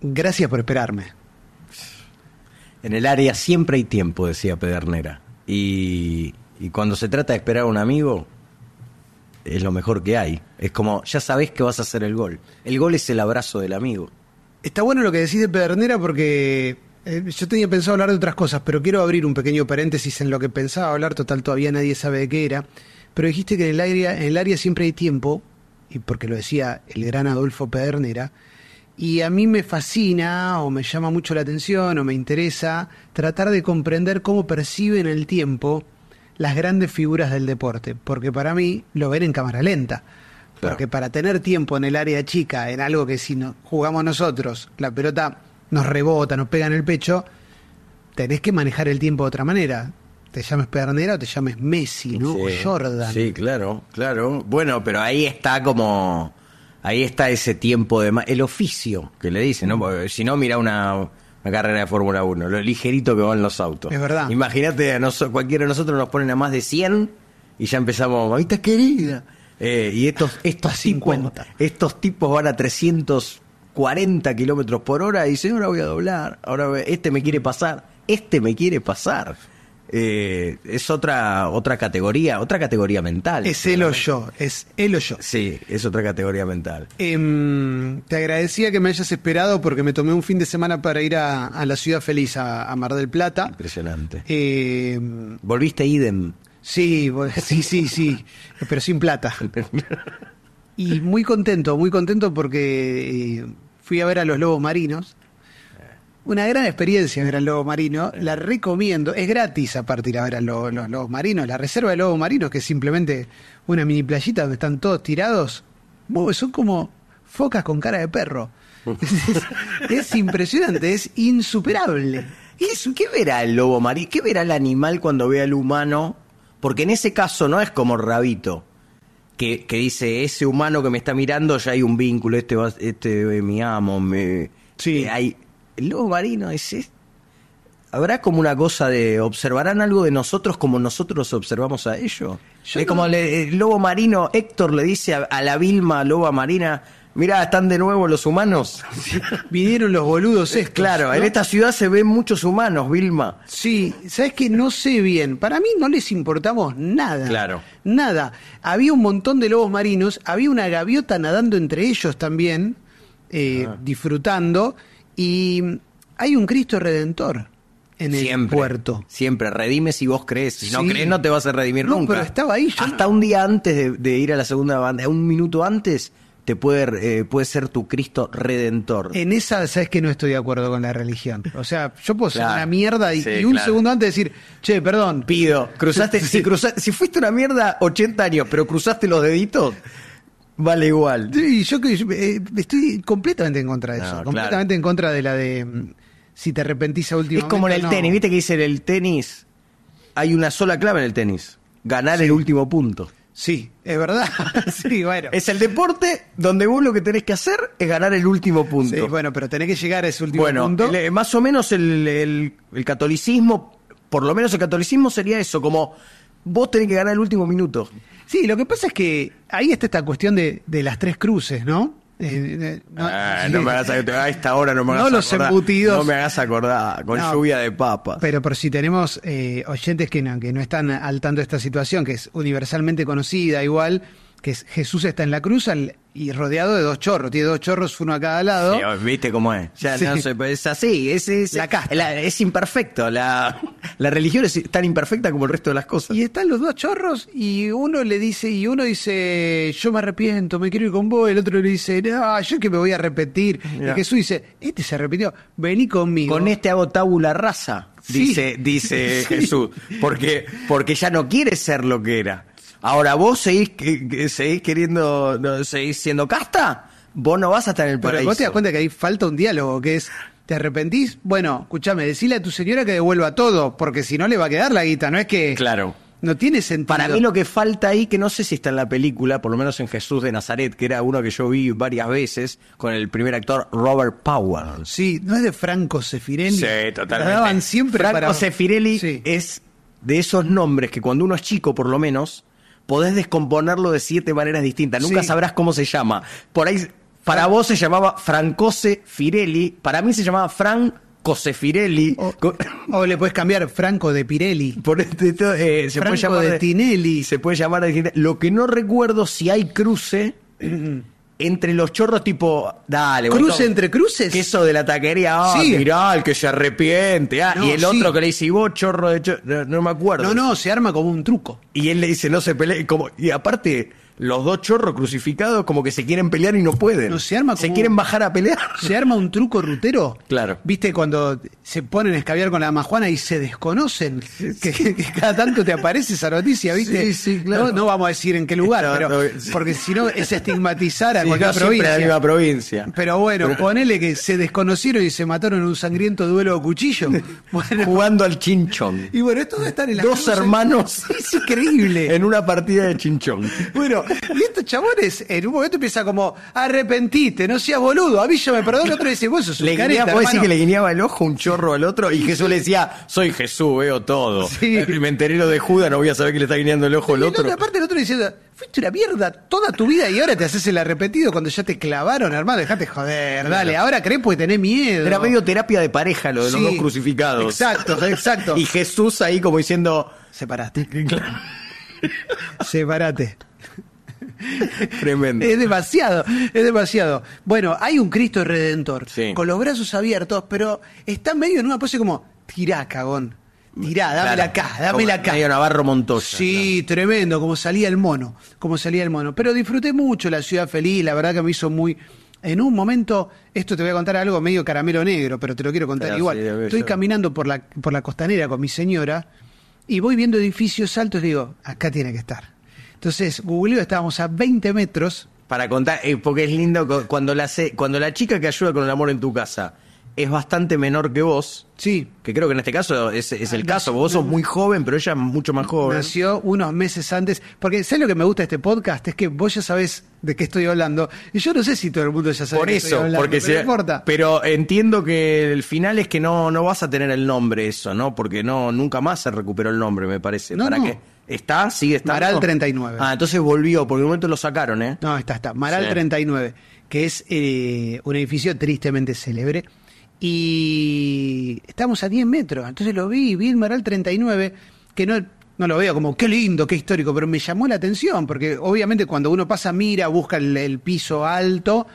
Gracias por esperarme. En el área siempre hay tiempo, decía Pedernera. Y, cuando se trata de esperar a un amigo, es lo mejor que hay. Es como, ya sabes que vas a hacer el gol. El gol es el abrazo del amigo. Está bueno lo que decís de Pedernera porque eh, yo tenía pensado hablar de otras cosas, pero quiero abrir un pequeño paréntesis en lo que pensaba hablar. Total, todavía nadie sabe de qué era. Pero dijiste que en el área, en el área siempre hay tiempo, y porque lo decía el gran Adolfo Pedernera, y a mí me fascina o me llama mucho la atención o me interesa tratar de comprender cómo perciben el tiempo las grandes figuras del deporte, porque para mí lo ven en cámara lenta. Porque para tener tiempo en el área chica, en algo que si jugamos nosotros, la pelota nos rebota, nos pega en el pecho, tenés que manejar el tiempo de otra manera. Te llames Pernera o te llames Messi, ¿no? Jordan. Sí, claro, claro. Bueno, pero ahí está como ahí está ese tiempo de más, el oficio que le dicen, ¿no? Mm. si no, mira una, carrera de Fórmula 1, lo ligerito que van los autos. Es verdad. Imagínate, a nosotros, cualquiera de nosotros nos ponen a más de 100 y ya empezamos, mamita querida. Eh, y estos, estos, 50. estos tipos van a 340 kilómetros por hora y dicen, ahora voy a doblar, ahora este me quiere pasar, este me quiere pasar. Eh, es otra, otra categoría, otra categoría mental. Es el o yo, es el Sí, es otra categoría mental. Em, te agradecía que me hayas esperado porque me tomé un fin de semana para ir a, la ciudad feliz, a, Mar del Plata. Impresionante. Em, Volviste idem. Sí, sí, sí, sí, pero sin plata. Y muy contento, muy contento porque eh, fui a ver a los lobos marinos. Una gran experiencia ver al lobo marino, la recomiendo, es gratis a partir a ver a los lobos marinos, la reserva de lobos marinos, que es simplemente una mini playita donde están todos tirados, son como focas con cara de perro. es, impresionante, es insuperable. Eso, ¿Qué verá el lobo marino? ¿Qué verá el animal cuando ve al humano? Porque en ese caso no es como Rabito, que, dice, ese humano que me está mirando ya hay un vínculo, este, este mi amo, me... Sí. Eh, hay, el lobo marino es, este. habrá como una cosa de observarán algo de nosotros como nosotros observamos a ellos. es como el lobo marino Héctor le dice a, la Vilma loba marina, Mirá, están de nuevo los humanos. Vinieron los boludos es Claro, en esta ciudad se ven muchos humanos, Vilma. Sí, sabes que no sé bien. Para mí no les importamos nada. Claro. Nada. Había un montón de lobos marinos, había una gaviota nadando entre ellos también, eh, ah. disfrutando. Y hay un Cristo redentor en el puerto. Siempre, redime si vos crees. Si no crees, no te vas a redimir no, nunca. estaba ahí. Hasta un día antes de, ir a la segunda banda, un minuto antes, te puede, eh, puede ser tu Cristo redentor. En esa, sabes que no estoy de acuerdo con la religión. O sea, yo puedo ser una mierda y, un segundo antes decir, che, perdón. Pido, cruzaste, si, cruzaste, si fuiste una mierda 80 años, pero cruzaste los deditos, vale igual. y yo, eh, estoy completamente en contra de eso. completamente en contra de la de mm. si te arrepentís a último Es como en el tenis, viste que dice el tenis. Hay una sola clave en el tenis: ganar el último punto. Sí, es verdad. Es el deporte donde vos lo que tenés que hacer es ganar el último punto. bueno, pero tenés que llegar a ese último punto. Eh, más o menos el catolicismo, por lo menos el catolicismo sería eso, como vos tenés que ganar el último minuto. Sí, lo que pasa es que ahí está esta cuestión de, de las tres cruces, ¿no? Eh, eh, no, ah, me hagas acordar, esta hora no me hagas no No me hagas acordar, con lluvia de papas. Pero, por si tenemos eh, oyentes que no, que no están al tanto de esta situación, que es universalmente conocida igual, que Jesús está en la cruz y rodeado de dos chorros. Tiene dos chorros, uno a cada lado. Oh, Viste cómo es. Ya, no pues, es así. Es, es, la es imperfecto. La, religión es tan imperfecta como el resto de las cosas. Y están los dos chorros y uno le dice, y uno dice, yo me arrepiento, me quiero ir con vos. El otro le dice, no, yo que me voy a arrepentir. Y Jesús dice, este se arrepintió, vení conmigo. Con este hago tabula rasa, dice, dice Jesús. Porque, porque ya no quiere ser lo que era Ahora vos seguís, seguís queriendo, no, seguís siendo casta, vos no vas a estar en el paraíso. Pero vos te das cuenta que ahí falta un diálogo, que es, ¿te arrepentís? Bueno, escúchame, decile a tu señora que devuelva todo, porque si no le va a quedar la guita, no es que... Claro. No tiene sentido. Para mí lo que falta ahí, que no sé si está en la película, por lo menos en Jesús de Nazaret, que era uno que yo vi varias veces, con el primer actor Robert Powell. Sí, ¿no es de Franco Sefirelli? Sí, totalmente. siempre Franco Sefirelli es de esos nombres que cuando uno es chico, por lo menos, podés descomponerlo de siete maneras distintas. Nunca sabrás cómo se llama. Por ahí, para ah. vos se llamaba Francose Firelli, para mí se llamaba Fran Firelli. O, le puedes cambiar Franco de Pirelli. Por este, eh, se Franco puede llamar de Tinelli. Se puede llamar de Lo que no recuerdo si hay cruce. entre los chorros tipo, dale, Cruce entre cruces. Eso de la taquería, ah, que se arrepiente. Ah, y el otro que le dice, y vos, chorro de chorro, no, me acuerdo. No, no, se arma como un truco. Y él le dice, no se pelee, como, y aparte, los dos chorros crucificados como que se quieren pelear y no pueden. se, quieren bajar a pelear. Se arma un truco rutero. Claro. ¿Viste cuando se ponen a escabiar con la majuana y se desconocen? que, cada tanto te aparece esa noticia, ¿viste? No, vamos a decir en qué lugar, pero, porque si no es estigmatizar a cualquier provincia. Pero bueno, ponele que se desconocieron y se mataron en un sangriento duelo de cuchillo. Jugando al chinchón. Y bueno, esto de estar en la Dos hermanos. Es increíble. En una partida de chinchón. Bueno, y estos chabones en un momento empieza como, arrepentite, no seas boludo, a mí yo me otro dice, vos sos un le guineaba, decir que le guiñaba el ojo un chorro al otro y Jesús le decía, soy Jesús, veo todo. Sí. El pimenterero de Judas, no voy a saber que le está guiñando el ojo al otro. Y aparte el otro diciendo, fuiste una mierda toda tu vida y ahora te haces el arrepentido cuando ya te clavaron, hermano, dejate joder, dale, ahora crees porque tenés miedo. Era medio terapia de pareja lo de los dos crucificados. Exacto, exacto. y Jesús ahí como diciendo, separate. Sepárate separate. Tremendo. Es demasiado, es demasiado. Bueno, hay un Cristo Redentor con los brazos abiertos, pero está medio en una pose como, tirá, cagón. Tirá, dámela la acá, dámela acá. Medio Navarro Montoya. Sí, tremendo, como salía el mono, como salía el mono. Pero disfruté mucho la ciudad feliz, la verdad que me hizo muy... En un momento, esto te voy a contar algo medio caramelo negro, pero te lo quiero contar igual. Estoy caminando por la, por la costanera con mi señora y voy viendo edificios altos y digo, acá tiene que estar entonces, Google, estábamos a 20 metros. Para contar, eh, porque es lindo cuando la, cuando la chica que ayuda con el amor en tu casa es bastante menor que vos. Sí. Que creo que en este caso es, el caso. Vos sos muy joven, pero ella es mucho más joven. Nació unos meses antes. Porque, ¿sabes lo que me gusta de este podcast? Es que vos ya sabés de qué estoy hablando. Y yo no sé si todo el mundo ya sabe Por eso, porque pero Pero entiendo que el final es que no, no vas a tener el nombre eso, ¿no? Porque no, nunca más se recuperó el nombre, me parece. No, ¿Para qué? ¿Está? ¿Sigue estando? Maral 39. Ah, entonces volvió, porque de un momento lo sacaron, ¿eh? No, está, está. Maral 39, que es eh, un edificio tristemente célebre. Y estamos a 10 metros, entonces lo vi, vi el Maral 39, que no, no lo veo como qué lindo, qué histórico, pero me llamó la atención, porque obviamente cuando uno pasa, mira, busca el, piso alto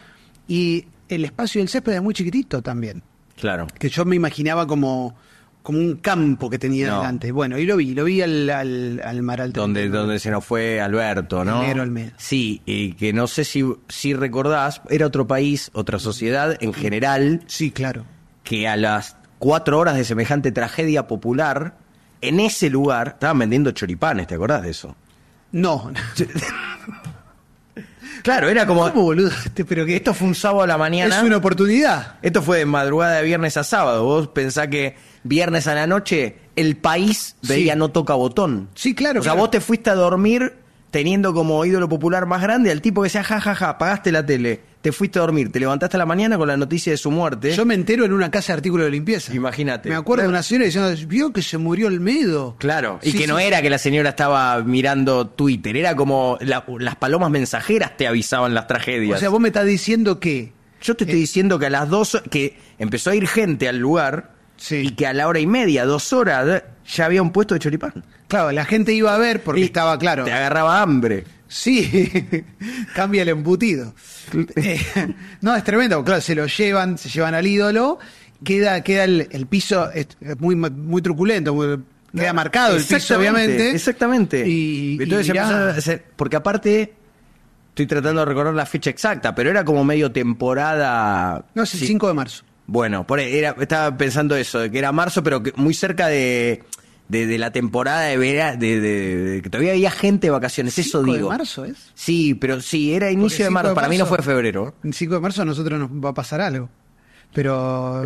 y el espacio del césped es muy chiquitito también. Claro. Que yo me imaginaba como como un campo que tenía antes delante. Bueno, y lo vi, lo vi al, mar Alto. Donde, donde se nos fue Alberto, ¿no? Enero Sí, y que no sé si, si recordás, era otro país, otra sociedad en general. Sí, claro. Que a las cuatro horas de semejante tragedia popular, en ese lugar, estaban vendiendo choripanes, ¿te acordás de eso? No. Claro, era como. boludo? Este, pero que esto fue un sábado a la mañana. Es una oportunidad. Esto fue de madrugada de viernes a sábado. Vos pensás que viernes a la noche el país veía no toca botón. Sí, claro. O sea, vos te fuiste a dormir teniendo como ídolo popular más grande al tipo que decía, jajaja, ja, ja, pagaste la tele, te fuiste a dormir, te levantaste a la mañana con la noticia de su muerte. Yo me entero en una casa de artículos de limpieza. Imagínate. Me acuerdo de una señora diciendo, vio que se murió el medio Claro, y que no era que la señora estaba mirando Twitter, era como las palomas mensajeras te avisaban las tragedias. O sea, vos me estás diciendo que... Yo te estoy eh, diciendo que a las dos, que empezó a ir gente al lugar y que a la hora y media, dos horas, ya había un puesto de choripán. Claro, la gente iba a ver porque estaba claro. Te agarraba hambre. Sí, cambia el embutido. Eh, no, es tremendo, claro, se lo llevan, se llevan al ídolo, queda, queda el, piso es, muy, muy truculento, queda marcado el piso, obviamente. Exactamente. Y, porque aparte, estoy tratando de recordar la fecha exacta, pero era como medio temporada. No, es el 5 de marzo. Bueno, por, era, estaba pensando eso, que era marzo, pero que muy cerca de, la temporada de verano, de, que todavía había gente de vacaciones, eso digo. de marzo es? Sí, pero sí, era inicio de marzo. para mí no fue febrero. El 5 de marzo a nosotros nos va a pasar algo. Pero.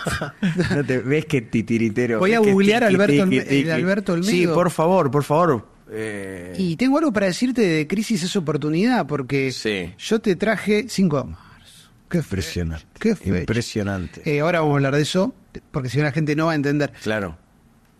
no te, ves que titiritero. Voy a googlear a Alberto, Olmedo. Sí, por favor, por favor. Eh. Y tengo algo para decirte de crisis es oportunidad, porque yo te traje cinco Qué eh, impresionante. Qué impresionante. Eh, ahora vamos a hablar de eso, porque si no la gente no va a entender. Claro.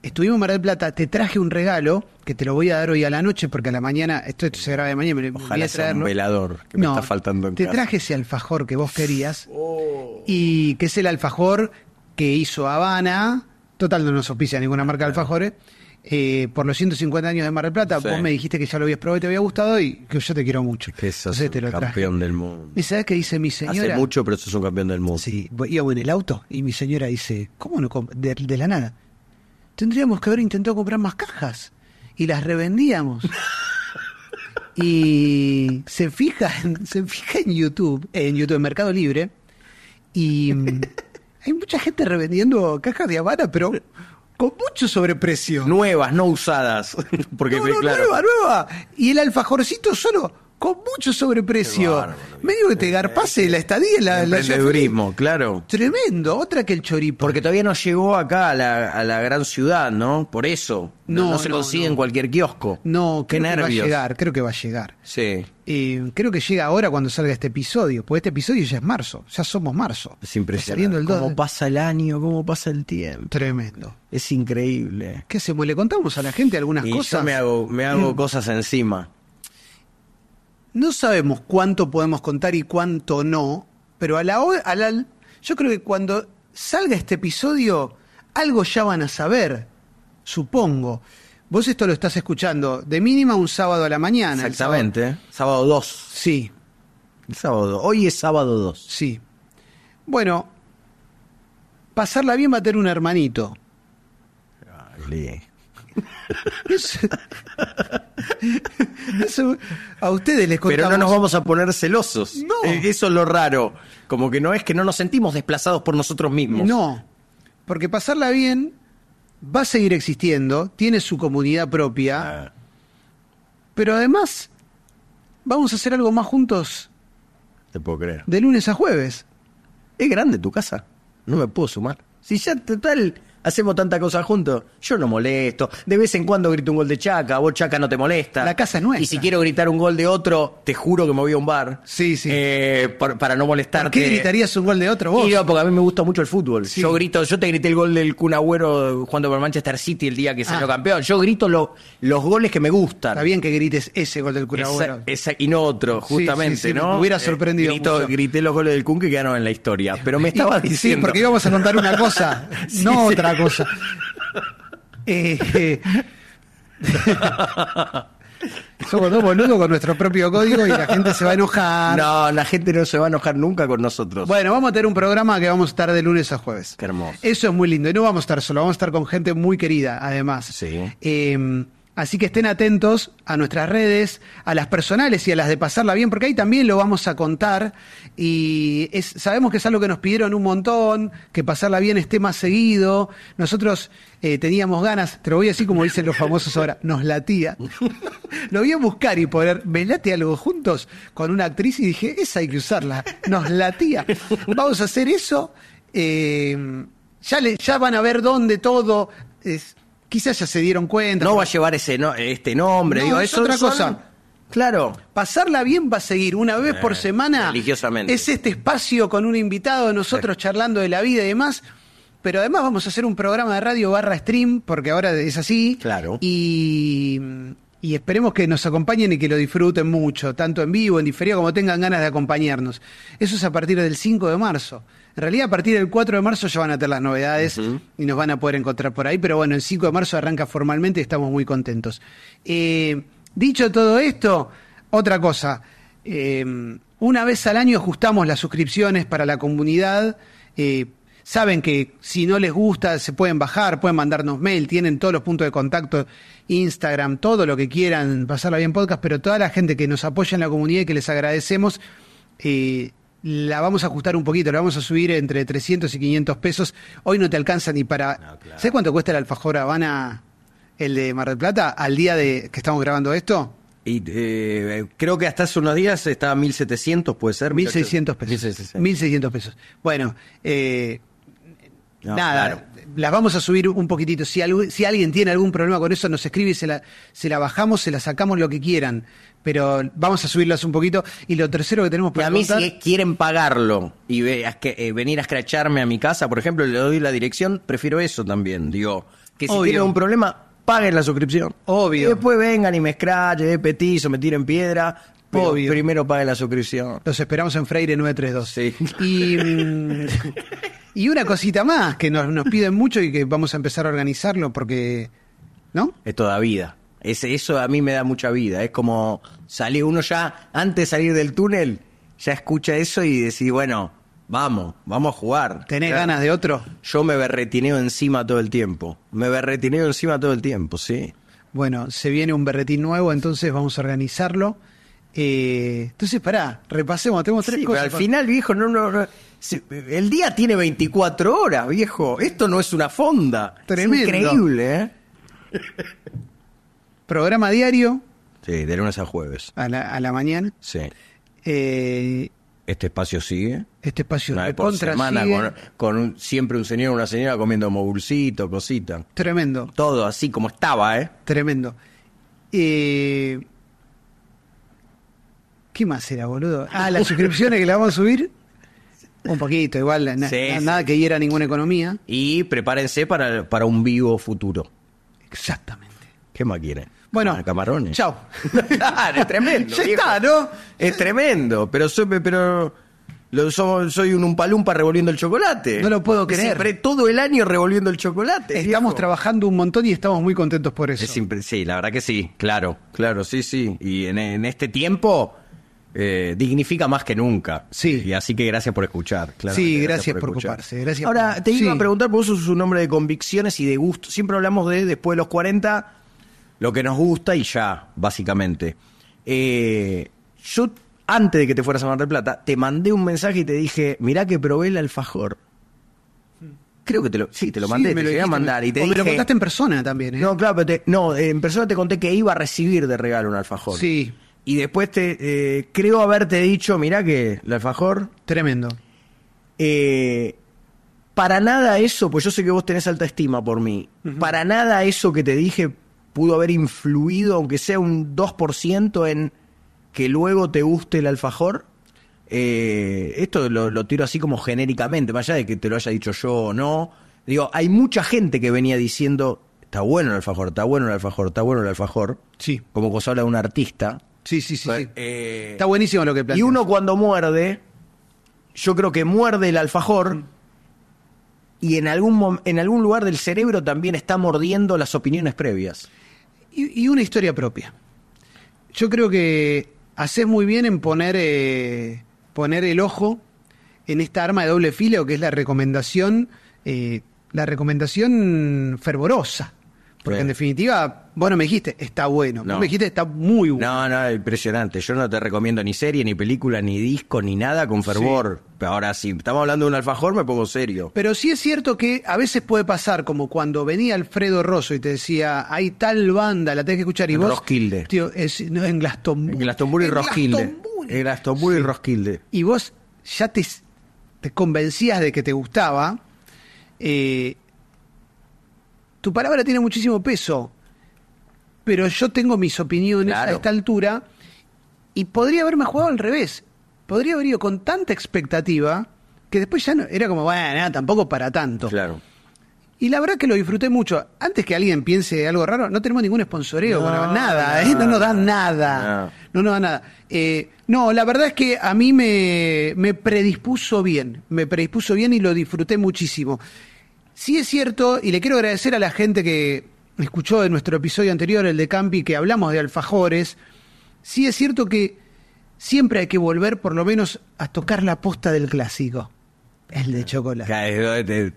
Estuvimos en Mar del Plata, te traje un regalo que te lo voy a dar hoy a la noche, porque a la mañana, esto, se graba de mañana, me Ojalá voy a un velador está faltando Te traje ese alfajor que vos querías oh. y que es el alfajor que hizo Habana. Total, no nos auspicia ninguna marca de ah, alfajores. Eh, por los 150 años de Mar del Plata. Vos me dijiste que ya lo habías probado y te había gustado y que yo te quiero mucho. Es que campeón del mundo. ¿Y sabes qué dice mi señora? Hace mucho, pero sos un campeón del mundo. Sí, íbamos en el auto y mi señora dice, ¿cómo no? De, de la nada. Tendríamos que haber intentado comprar más cajas y las revendíamos. y se fija, se fija en YouTube, en YouTube, en Mercado Libre, y mm, hay mucha gente revendiendo cajas de Habana, pero con mucho sobreprecio. Nuevas, no usadas. Porque no, no, claro. nueva, nueva. Y el alfajorcito solo con mucho sobreprecio. Me digo que te garpase la estadía. La, el la claro. Tremendo. Otra que el choripo. Porque todavía no llegó acá a la, gran ciudad, ¿no? Por eso. No, se consigue en cualquier kiosco. No, creo que va a llegar. Creo que va a llegar. Sí. creo que llega ahora cuando salga este episodio. Porque este episodio ya es marzo. Ya somos marzo. Es impresionante. cómo pasa el año, cómo pasa el tiempo. Tremendo. Es increíble. ¿Qué hacemos? ¿Le contamos a la gente algunas cosas? Yo me hago, me hago mm. cosas encima no sabemos cuánto podemos contar y cuánto no, pero a la, yo creo que cuando salga este episodio, algo ya van a saber, supongo. Vos esto lo estás escuchando de mínima un sábado a la mañana. Exactamente, ¿eh? sábado. 2. Sí. El sábado, hoy es sábado 2. Sí. Bueno, pasarla bien va a tener un hermanito. Ah, a ustedes les contamos. Pero no nos vamos a poner celosos. Eh, eso es lo raro. Como que no es que no nos sentimos desplazados por nosotros mismos. No. Porque pasarla bien va a seguir existiendo, tiene su comunidad propia. Ah. Pero además, vamos a hacer algo más juntos. Te puedo creer. De lunes a jueves. Es grande tu casa. No me puedo sumar. Si ya total hacemos tanta cosa juntos. Yo no molesto. De vez en cuando grito un gol de Chaca, vos Chaca no te molesta. La casa es nuestra. Y si quiero gritar un gol de otro, te juro que me voy a un bar. Sí, sí. Eh, para no molestarte. ¿Por qué gritarías un gol de otro vos? porque a mí me gusta mucho el fútbol. Yo grito, yo te grité el gol del Cunagüero cuando jugando por Manchester City el día que salió ah. campeón. Yo grito los goles que me gustan. Está bien que grites ese gol del Cunagüero. y no otro, justamente, ¿no? Me hubiera eh, sorprendido. grité los goles del Kun que quedaron en la historia. Pero me estaba diciendo. Sí, porque íbamos a contar una cosa, no otra cosa cosa. Eh, eh. Somos dos boludos con nuestro propio código y la gente se va a enojar. No, la gente no se va a enojar nunca con nosotros. Bueno, vamos a tener un programa que vamos a estar de lunes a jueves. Qué hermoso. Eso es muy lindo. Y no vamos a estar solo, vamos a estar con gente muy querida, además. Sí. Eh, Así que estén atentos a nuestras redes, a las personales y a las de pasarla bien, porque ahí también lo vamos a contar. Y sabemos que es algo que nos pidieron un montón, que pasarla bien esté más seguido. Nosotros eh, teníamos ganas, te lo voy a decir como dicen los famosos ahora, nos latía. Lo voy a buscar y poder, me late algo juntos con una actriz y dije, esa hay que usarla, nos latía. Vamos a hacer eso. Eh, ya, le, ya van a ver dónde todo, es, Quizás ya se dieron cuenta. No va a llevar ese no, este nombre. No, digo, es otra cosa. Claro. Pasarla bien va a seguir una vez por eh, semana. Religiosamente. Es este espacio con un invitado, nosotros charlando de la vida y demás. Pero además vamos a hacer un programa de radio barra stream, porque ahora es así. Claro. Y, y esperemos que nos acompañen y que lo disfruten mucho, tanto en vivo, en diferido, como tengan ganas de acompañarnos. Eso es a partir del 5 de marzo. En realidad, a partir del 4 de marzo ya van a tener las novedades y nos van a poder encontrar por ahí. Pero bueno, el 5 de marzo arranca formalmente y estamos muy contentos. Eh, dicho todo esto, otra cosa. Em, una vez al año ajustamos las suscripciones para la comunidad. Eh, saben que si no les gusta se pueden bajar, pueden mandarnos mail, tienen todos los puntos de contacto, Instagram, todo lo que quieran, pasarla bien podcast, pero toda la gente que nos apoya en la comunidad y que les agradecemos, eh, la vamos a ajustar un poquito, la vamos a subir entre 300 y 500 pesos. Hoy no te alcanza ni para... ¿Sabes cuánto cuesta el alfajor Habana, el de Mar del Plata, al día de que estamos grabando esto? Y, eh, creo que hasta hace unos días estaba 1.700, puede ser. 1.600 pesos. 1.600 pesos. Bueno, eh, Nada, las vamos a subir un poquitito. Si, alguien tiene algún problema con eso, nos escribe y se la, bajamos, se la sacamos lo que quieran. Pero vamos a subirlas un poquito. Y lo tercero que tenemos para. Y a mí, si quieren pagarlo y eh, venir a escracharme a mi casa, por ejemplo, le doy la dirección, prefiero eso también. Digo, que si tienen un problema, paguen la suscripción. Obvio. después vengan y me escrachen, me eh, petizo, me tiren piedra. Primero paguen la suscripción. Los esperamos en Freire 932. Sí. Y. Y una cosita más que nos, nos piden mucho y que vamos a empezar a organizarlo porque. ¿No? Es toda vida. eso a mí me da mucha vida. Es como salir, uno ya, antes de salir del túnel, ya escucha eso y decide, bueno, vamos, vamos a jugar. ¿Tenés ganas de otro? Yo me berretineo encima todo el tiempo. Me berretineo encima todo el tiempo, sí. Bueno, se viene un berretín nuevo, entonces vamos a organizarlo. Eh, entonces, pará, repasemos, tenemos tres cosas. al final, viejo, no, el día tiene 24 horas, viejo. Esto no es una fonda. Tremendo. increíble, ¿eh? Programa diario. Sí, de lunes a jueves. A la, mañana. Sí. Eh, este espacio sigue. Este espacio de contra semana con, siempre un señor o una señora comiendo mogulcito, cosita. Tremendo. Todo así como estaba, ¿eh? Tremendo. Eh, ¿Qué más era, boludo? Ah, ah, las suscripciones que le vamos a subir. Un poquito, igual, nada que hiera ninguna economía. Y prepárense para, para un vivo futuro. Exactamente. ¿Qué más quieren? Bueno, ah, camarones. Chao. claro, es tremendo. ya está, ¿no? Es tremendo, pero soy, pero lo, soy, un palumpa revolviendo el chocolate. No lo puedo creer. Siempre todo el año revolviendo el chocolate. Estamos trabajando un montón y estamos muy contentos por eso. sí, la verdad que sí, claro, claro, sí, sí. Y en, en este tiempo eh, dignifica más que nunca. Sí. Y así que gracias por escuchar. Sí, gracias, por, ocuparse. Ahora, te iba a preguntar, porque vos sos un hombre de convicciones y de gusto. Siempre hablamos de después de los 40, lo que nos gusta y ya, básicamente. Eh, yo, antes de que te fueras a Mar del Plata, te mandé un mensaje y te dije, mirá que probé el alfajor. Creo que te lo, sí, te lo mandé, lo te a mandar. Y te me lo contaste en persona también. ¿eh? No, claro, pero no, en persona te conté que iba a recibir de regalo un alfajor. Sí. Y después te eh, creo haberte dicho, mirá que el alfajor. Tremendo. Eh, para nada eso, pues yo sé que vos tenés alta estima por mí. Para nada eso que te dije pudo haber influido, aunque sea un 2%, en que luego te guste el alfajor. Eh, esto lo, tiro así como genéricamente, más allá de que te lo haya dicho yo o no. Digo, hay mucha gente que venía diciendo, está bueno el alfajor, está bueno el alfajor, está bueno el alfajor. Sí. Como vos habla de un artista. Sí, sí, sí. Eh, está buenísimo lo que plantea. Y uno cuando muerde, yo creo que muerde el alfajor y en algún, en algún lugar del cerebro también está mordiendo las opiniones previas. Y, una historia propia. Yo creo que haces muy bien en poner, eh, poner el ojo en esta arma de doble filo que es la recomendación, eh, la recomendación fervorosa. Porque en definitiva, vos no me dijiste, está bueno. me dijiste, está muy bueno. No, no, impresionante. Yo no te recomiendo ni serie, ni película, ni disco, ni nada con fervor. pero Ahora, sí, estamos hablando de un alfajor, me pongo serio. Pero sí es cierto que a veces puede pasar, como cuando venía Alfredo Rosso y te decía, hay tal banda, la tenés que escuchar y en vos. Tío, es, en Glastonbury. En Glastonbury y Roskilde En Glastonbury y Roskilde Y vos ya te, te convencías de que te gustaba. Eh, tu palabra tiene muchísimo peso, pero yo tengo mis opiniones a esta altura y podría haberme jugado al revés. Podría haber ido con tanta expectativa que después ya no, era como, bueno, nada, tampoco para tanto. Claro. Y la verdad que lo disfruté mucho. Antes que alguien piense algo raro, no tenemos ningún sponsoreo, ¿eh? nada, no, no nos dan nada. No, nos dan nada. no, la verdad es que a mí me, me predispuso bien, me predispuso bien y lo disfruté muchísimo. Sí es cierto, y le quiero agradecer a la gente que escuchó de nuestro episodio anterior, el de Campi, que hablamos de alfajores, sí es cierto que siempre hay que volver por lo menos a tocar la posta del clásico, el de chocolate.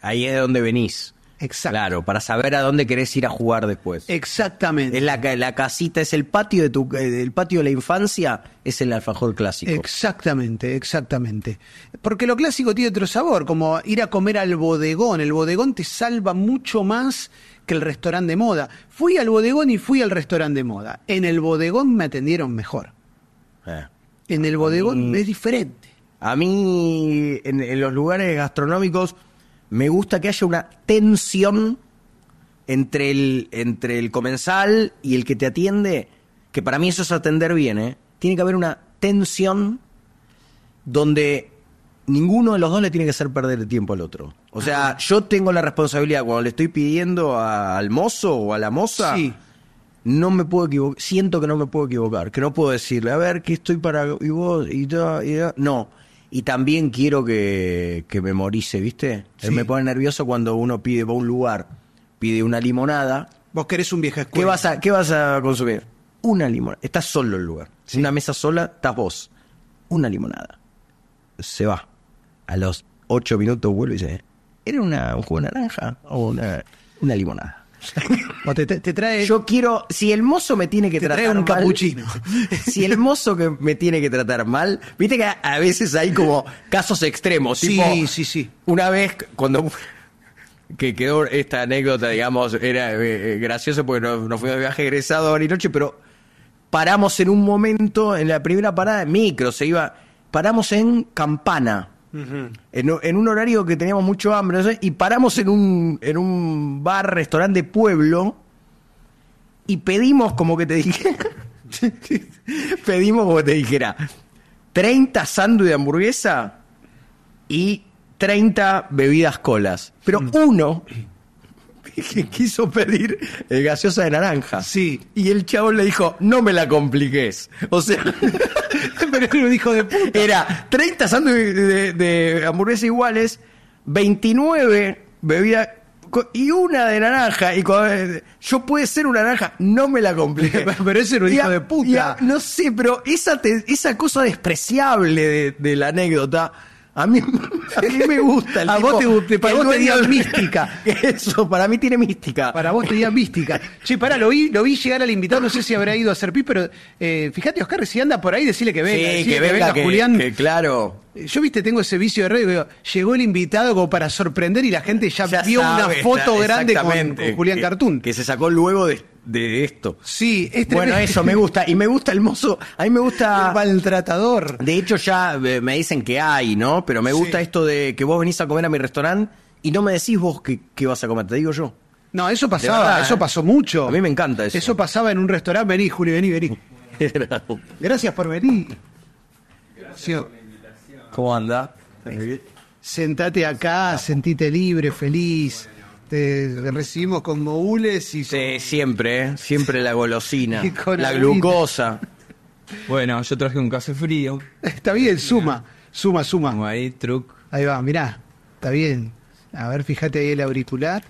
Ahí es donde venís. Exacto. Claro, para saber a dónde querés ir a jugar después. Exactamente. Es la, casita, es el patio de tu, eh, el patio de la infancia, es el alfajor clásico. Exactamente, exactamente. Porque lo clásico tiene otro sabor, como ir a comer al bodegón. El bodegón te salva mucho más que el restaurante de moda. Fui al bodegón y fui al restaurante de moda. En el bodegón me atendieron mejor. Eh. En el bodegón mm. es diferente. A mí, en los lugares gastronómicos me gusta que haya una tensión entre el, entre el comensal y el que te atiende, que para mí eso es atender bien, ¿eh? Tiene que haber una tensión donde ninguno de los dos le tiene que hacer perder el tiempo al otro. O sea, yo tengo la responsabilidad cuando le estoy pidiendo al mozo o a la moza. No me puedo equivocar, siento que no me puedo equivocar, que no puedo decirle, a ver, que estoy para. y vos, y, No, y también quiero que, que memorice, ¿viste? Eh, me pone nervioso cuando uno pide va un lugar, pide una limonada. Vos querés un vieja escuela. ¿Qué vas a, qué vas a consumir? Una limonada. Estás solo en el lugar. Una mesa sola, estás vos. Una limonada. Se va. A los ocho minutos vuelve y dice, ¿era una, un jugo de naranja o una limonada? O te, trae. Yo quiero. Si el mozo me tiene que tratar un mal, capuchino. Si el mozo que me tiene que tratar mal. Viste que a, veces hay como casos extremos. Sí, sí, sí. Una vez cuando. Que quedó esta anécdota, digamos, era eh, eh, gracioso porque nos, fuimos de viaje egresado a noche, pero paramos en un momento, en la primera parada, micro, se iba. Paramos en Campana en, un horario que teníamos mucho hambre, y paramos en un, en un bar, restaurante de pueblo, y pedimos como que te dije pedimos como te dijera, 30 sándwiches de hamburguesa y 30 bebidas colas. Pero mm. uno que quiso pedir eh, gaseosa de naranja. Sí. Y el chavo le dijo, no me la compliques. O sea, era Era 30 sándwiches de, hamburguesas iguales, 29 bebidas y una de naranja. Y cuando, yo puede ser una naranja, no me la complique pero ese era un hijo de puta. no sé, pero esa, esa cosa despreciable de la anécdota a mí, me gusta. El a vos te, te para vos te mística. Eso, para mí tiene mística. Para vos te mística. Che, pará, lo vi, lo vi llegar al invitado, no sé si habrá ido a hacer pis, pero eh, fíjate, Oscar, si anda por ahí, decirle que venga. Sí, que, que venga que, Julián. Que, claro. Yo, viste, tengo ese vicio de radio, llegó el invitado como para sorprender y la gente ya, vio una foto grande con, con, Julián Cartún. Que se sacó luego de, de esto. Sí, es Bueno, eso me gusta. Y me gusta el mozo. A me gusta. El maltratador. De hecho, ya eh, me dicen que hay, ¿no? Pero me gusta esto de que vos venís a comer a mi restaurante y no me decís vos qué, vas a comer, te digo yo. No, eso pasaba, eso ¿eh? pasó mucho. A mí me encanta eso. Eso pasaba en un restaurante. Vení, Juli, vení, vení. Gracias por venir. Gracias por ¿Cómo anda? Sentate acá, sentite libre, feliz te este, recibimos con moules y... Sí, siempre, ¿eh? siempre la golosina, la glucosa. Bueno, yo traje un café frío. Está bien, suma, suma, suma. ahí, truc. Ahí va, mirá, está bien. A ver, fíjate ahí el auricular.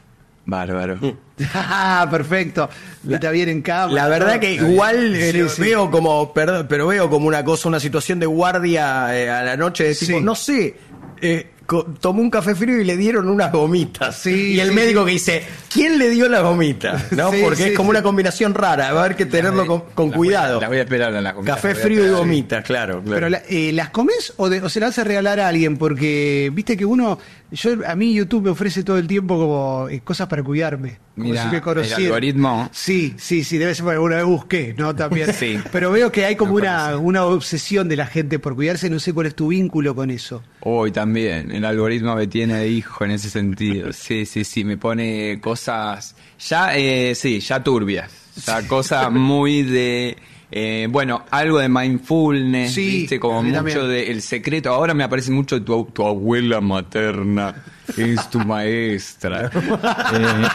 Bárbaro. ah, perfecto. está bien en cámara. La verdad que igual eh, veo como, perdón, pero veo como una cosa, una situación de guardia eh, a la noche. de sí. no sé, eh, tomó un café frío y le dieron unas gomitas. y el médico que dice, ¿quién le dio las gomitas? ¿No? Porque es como una combinación rara, va a haber que tenerlo con, cuidado. la voy a esperar Café frío y gomitas, claro, Pero eh, ¿las comes o, o, se las hace regalar a alguien? Porque viste que uno yo, a mí YouTube me ofrece todo el tiempo como eh, cosas para cuidarme. Como si El algoritmo. Sí, sí, sí, debe ser porque alguna vez busqué, ¿no? También. sí. Pero veo que hay como una, una obsesión de la gente por cuidarse, no sé cuál es tu vínculo con eso. Hoy también, el algoritmo me tiene hijo en ese sentido. Sí, sí, sí, me pone cosas ya, eh, sí, ya turbias. O sea, cosas muy de eh, bueno, algo de mindfulness, ¿viste? Como mucho el secreto. Ahora me aparece mucho tu, abuela materna es tu maestra. Eh,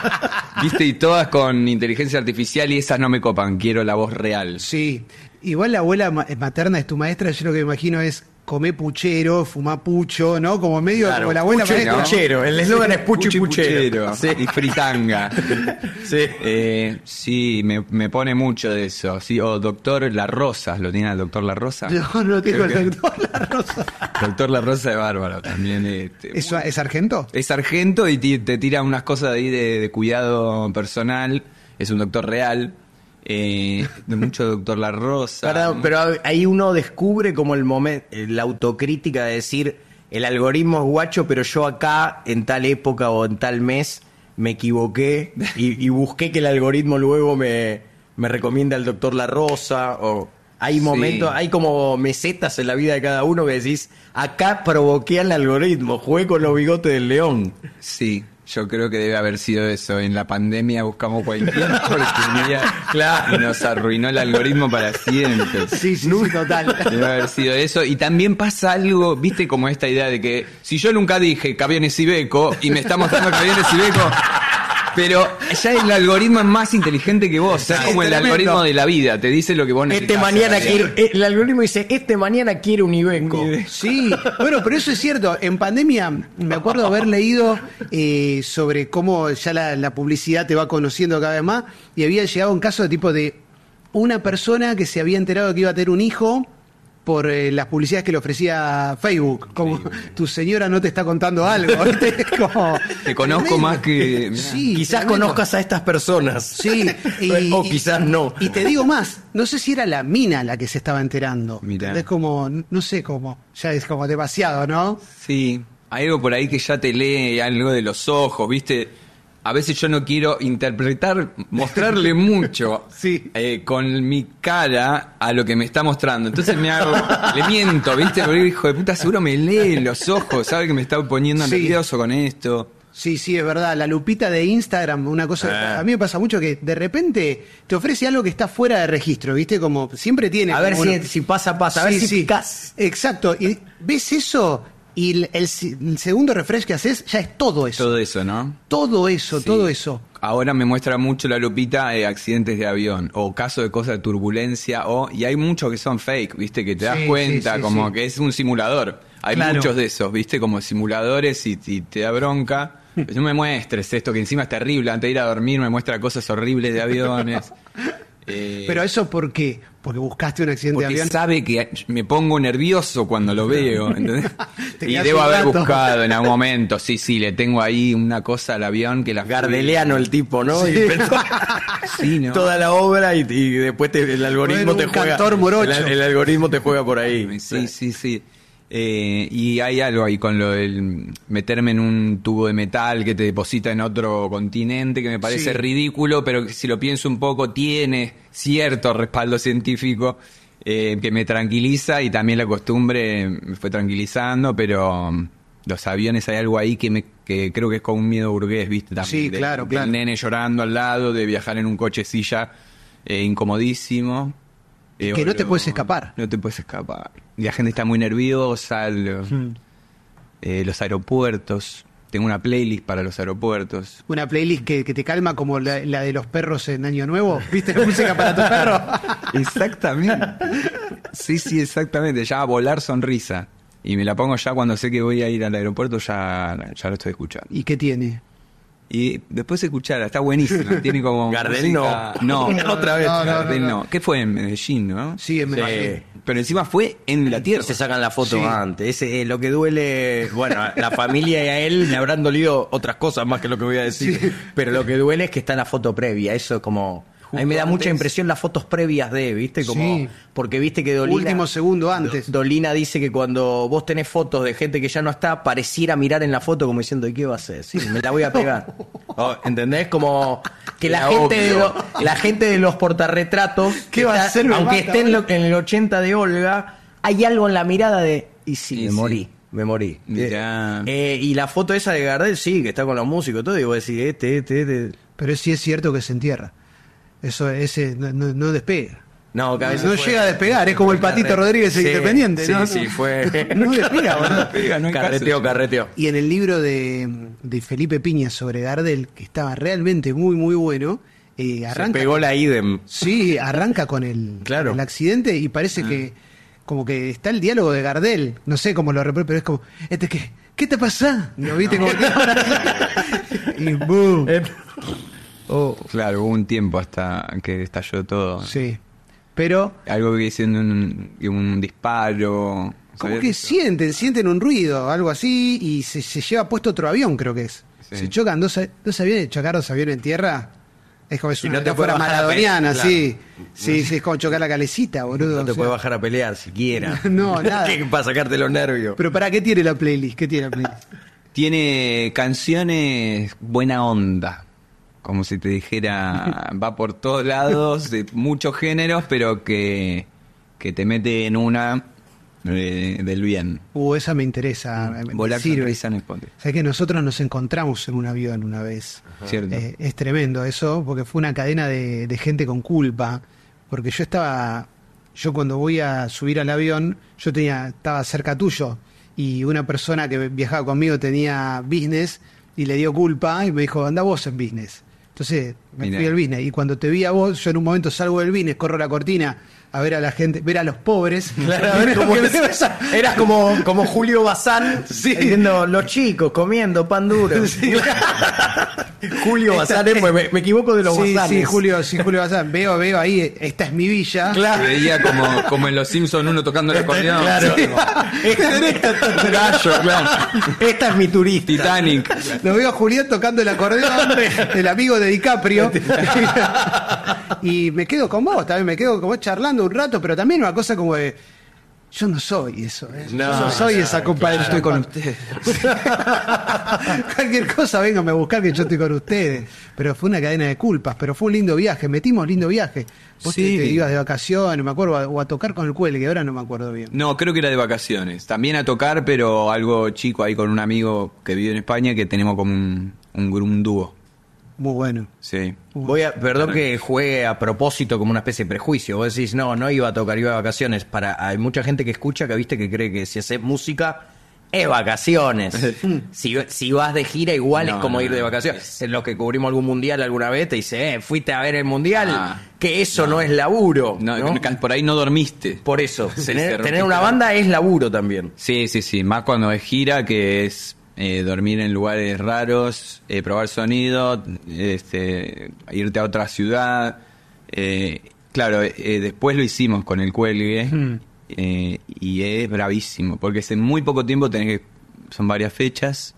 ¿Viste? Y todas con inteligencia artificial y esas no me copan. Quiero la voz real. Sí. Igual la abuela eh, materna es tu maestra, yo lo que me imagino es come puchero, fuma pucho, ¿no? Como medio la buena puchero, El eslogan es pucho, y puchero. Y fritanga. sí, eh, sí me, pone mucho de eso. Sí, o doctor La Rosa, ¿lo tiene el doctor La Rosa? No, no lo tengo el doctor La Rosa. doctor La Rosa es Bárbaro también. Este, ¿Es, ¿Es sargento? Es sargento y te, tira unas cosas ahí de, de cuidado personal. Es un doctor real eh, de mucho Doctor La Rosa. pero ahí uno descubre como el momento, eh, la autocrítica de decir, el algoritmo es guacho, pero yo acá, en tal época o en tal mes, me equivoqué y, busqué que el algoritmo luego me, me recomienda al Doctor La Rosa o... Hay momentos, hay como mesetas en la vida de cada uno que decís, acá provoqué al algoritmo, jugué con los bigotes del león. Sí, yo creo que debe haber sido eso. En la pandemia buscamos cualquier y nos arruinó el algoritmo para siempre. Sí, total. Debe haber sido eso. Y también pasa algo, viste, como esta idea de que si yo nunca dije Cabiones y Beco y me está mostrando Cabiones y Beco, pero ya el algoritmo es más inteligente que vos. es como el algoritmo de la vida. Te dice lo que vos este necesitas. Este mañana quiere, el algoritmo dice, este mañana quiere un Ibeco. Sí, bueno, pero eso es cierto. En pandemia me acuerdo haber leído eh, sobre cómo ya la, la publicidad te va conociendo cada vez más y había llegado un caso de tipo de una persona que se había enterado que iba a tener un hijo por eh, las publicidades que le ofrecía Facebook. Como tu señora no te está contando algo. Como, te conozco más que. Sí, quizás conozcas a estas personas. Sí, o quizás no. Y te digo más, no sé si era la mina la que se estaba enterando. Es como, no sé cómo, ya es como demasiado, ¿no? Sí, hay algo por ahí que ya te lee algo de los ojos, ¿viste? a veces yo no quiero interpretar, mostrarle mucho sí. Eh, con mi cara a lo que me está mostrando. Entonces me hago, le miento, ¿viste? hijo de puta seguro me lee los ojos, sabe que me está poniendo nervioso con esto. Sí, sí, es verdad. La lupita de Instagram, una cosa. Ah. A mí me pasa mucho que de repente te ofrece algo que está fuera de registro, ¿viste? Como siempre tiene. A ver si, pasa, pasa. A ver si Exacto. Y ves eso y el, segundo refresh que haces ya es todo eso. Todo eso, ¿no? Todo eso, todo eso. Ahora me muestra mucho la lupita eh, accidentes de avión o caso de cosas de turbulencia o y hay muchos que son fake, ¿viste? Que te das cuenta como que es un simulador. Hay muchos de esos, ¿viste? Como simuladores y, te da bronca. Hmm. no me muestres esto que encima es terrible, antes de ir a dormir me muestra cosas horribles de aviones. Eh, Pero eso por qué? Porque buscaste un accidente de avión. sabe que me pongo nervioso cuando lo veo. y debo haber buscado en algún momento. Sí, sí, le tengo ahí una cosa al avión que las Gardeliano el tipo, ¿no? Toda la obra y, después el algoritmo te juega. El, el, algoritmo te juega por ahí. Sí, sí, sí. Eh, y hay algo ahí con lo del meterme en un tubo de metal que te deposita en otro continente que me parece ridículo, pero si lo pienso un poco tiene cierto respaldo científico eh, que me tranquiliza y también la costumbre me fue tranquilizando, pero mm, los aviones hay algo ahí que, que creo que es con un miedo burgués, ¿viste? También, de, claro, nene llorando al lado, de viajar en un coche silla eh, incomodísimo que no te puedes escapar. No te puedes escapar. Y la gente está muy nerviosa. Eh, los aeropuertos. Tengo una playlist para los aeropuertos. ¿Una playlist que, te calma como la, de los perros en Año Nuevo? ¿Viste la música para tu perro? exactamente. Sí, sí, exactamente. Ya a volar sonrisa. Y me la pongo ya cuando sé que voy a ir al aeropuerto, ya, ya lo estoy escuchando. ¿Y qué tiene? Y después escucharla, está buenísimo Tiene como. Gardel no. no. Otra vez. No, Gardel no. ¿Qué fue en Medellín, no? Sí, en Medellín. Pero encima fue en la tierra. Se sacan la foto antes. Ese, eh, lo que duele. Bueno, la familia y a él le habrán dolido otras cosas más que lo que voy a decir. Pero lo que duele es que está en la foto previa. Eso es como a mí me da mucha impresión las fotos previas de, ¿viste? Como, Porque viste que Dolina. Último segundo antes. Dolina dice que cuando vos tenés fotos de gente que ya no está, pareciera mirar en la foto como diciendo, ¿y qué va a Sí, Me la voy a pegar. Oh, ¿Entendés? Como que la, gente, de los portarretratos. ¿Qué va a hacer? Aunque esté en, en, el 80 de Olga, hay algo en la mirada de, y sí, me morí me morí. Eh, eh, y la foto esa de Gardel, sí, que está con los músicos y todo, y vos decís, este, este, este. Pero sí es cierto que se entierra. Eso, ese no, no despega. No, no llega a despegar, es como el Patito eh. Rodríguez Independiente. Sí, ¿no? sí, fue. no despega, no despega, no Y en el libro de, Felipe Piña sobre Gardel, que estaba realmente muy, muy bueno, eh, arranca. Se pegó la idem. Sí, arranca con el, el accidente y parece mm. que como que está el diálogo de Gardel, no sé cómo lo repro, pero es como, este que, ¿qué te pasa? ¿No viste como y boom. Oh. claro, hubo un tiempo hasta que estalló todo. Sí. Pero. Algo que siendo un, un disparo. Como que sienten, sienten un ruido, algo así, y se, lleva puesto otro avión, creo que es. Se chocan dos, dos aviones, chocar dos aviones en tierra. Es como es una te fuera sí. Sí, es chocar la calecita, boludo. No te puedes bajar a pelear siquiera. no, nada. para sacarte los nervios. Pero para qué tiene la playlist, ¿qué tiene la playlist? tiene canciones buena onda como si te dijera, va por todos lados, de muchos géneros, pero que, te mete en una eh, del bien. Uh, esa me interesa. Mm. Volar sirve. Ponte. O sea que nosotros nos encontramos en un avión una vez. Eh, es tremendo eso, porque fue una cadena de, de, gente con culpa. Porque yo estaba, yo cuando voy a subir al avión, yo tenía, estaba cerca tuyo. Y una persona que viajaba conmigo tenía business y le dio culpa y me dijo, anda vos en business. Entonces me fui al Y cuando te vi a vos, yo en un momento salgo del vine, corro la cortina a ver a la gente, ver a los pobres. como, eras como, Julio Bazán, sí. los chicos comiendo pan duro. Julio Bazán, eh, pues, me, equivoco de los sí, Sí, Julio, sí, Julio Bazán. Veo, veo ahí, esta es mi villa. Claro. Veía como, como en Los Simpsons uno tocando el acordeón. Claro. Esta, es mi turista. Titanic. Lo veo a Julio tocando el acordeón, el amigo de DiCaprio. y me quedo con vos, también me quedo con vos charlando un rato, pero también una cosa como de. Yo no soy eso, ¿eh? no, soy esa compañera estoy con ustedes. Cualquier cosa, venga a buscar que yo estoy con ustedes. Pero fue una cadena de culpas, pero fue un lindo viaje, metimos lindo viaje. Vos te, ibas de vacaciones, me acuerdo, o a tocar con el cuelgue, que ahora no me acuerdo bien. No, creo que era de vacaciones. También a tocar, pero algo chico ahí con un amigo que vive en España que tenemos como un, un dúo. Muy bueno. Sí. Voy perdón que juegue a propósito como una especie de prejuicio. Vos decís, no, no iba a tocar, iba a vacaciones. Para, hay mucha gente que escucha que viste que cree que si hace música es vacaciones. si, vas de gira, igual es como ir de vacaciones. En los que cubrimos algún mundial alguna vez, te dice, eh, fuiste a ver el mundial, ah. que eso no, es laburo. Por ahí no dormiste. Por eso, tener una banda es laburo también. Sí, sí, sí. Más cuando es gira, que es eh, dormir en lugares raros, eh, probar sonido, este, irte a otra ciudad. Eh, claro, eh, después lo hicimos con el cuelgue hmm. y es bravísimo, porque es en muy poco tiempo tenés son varias fechas.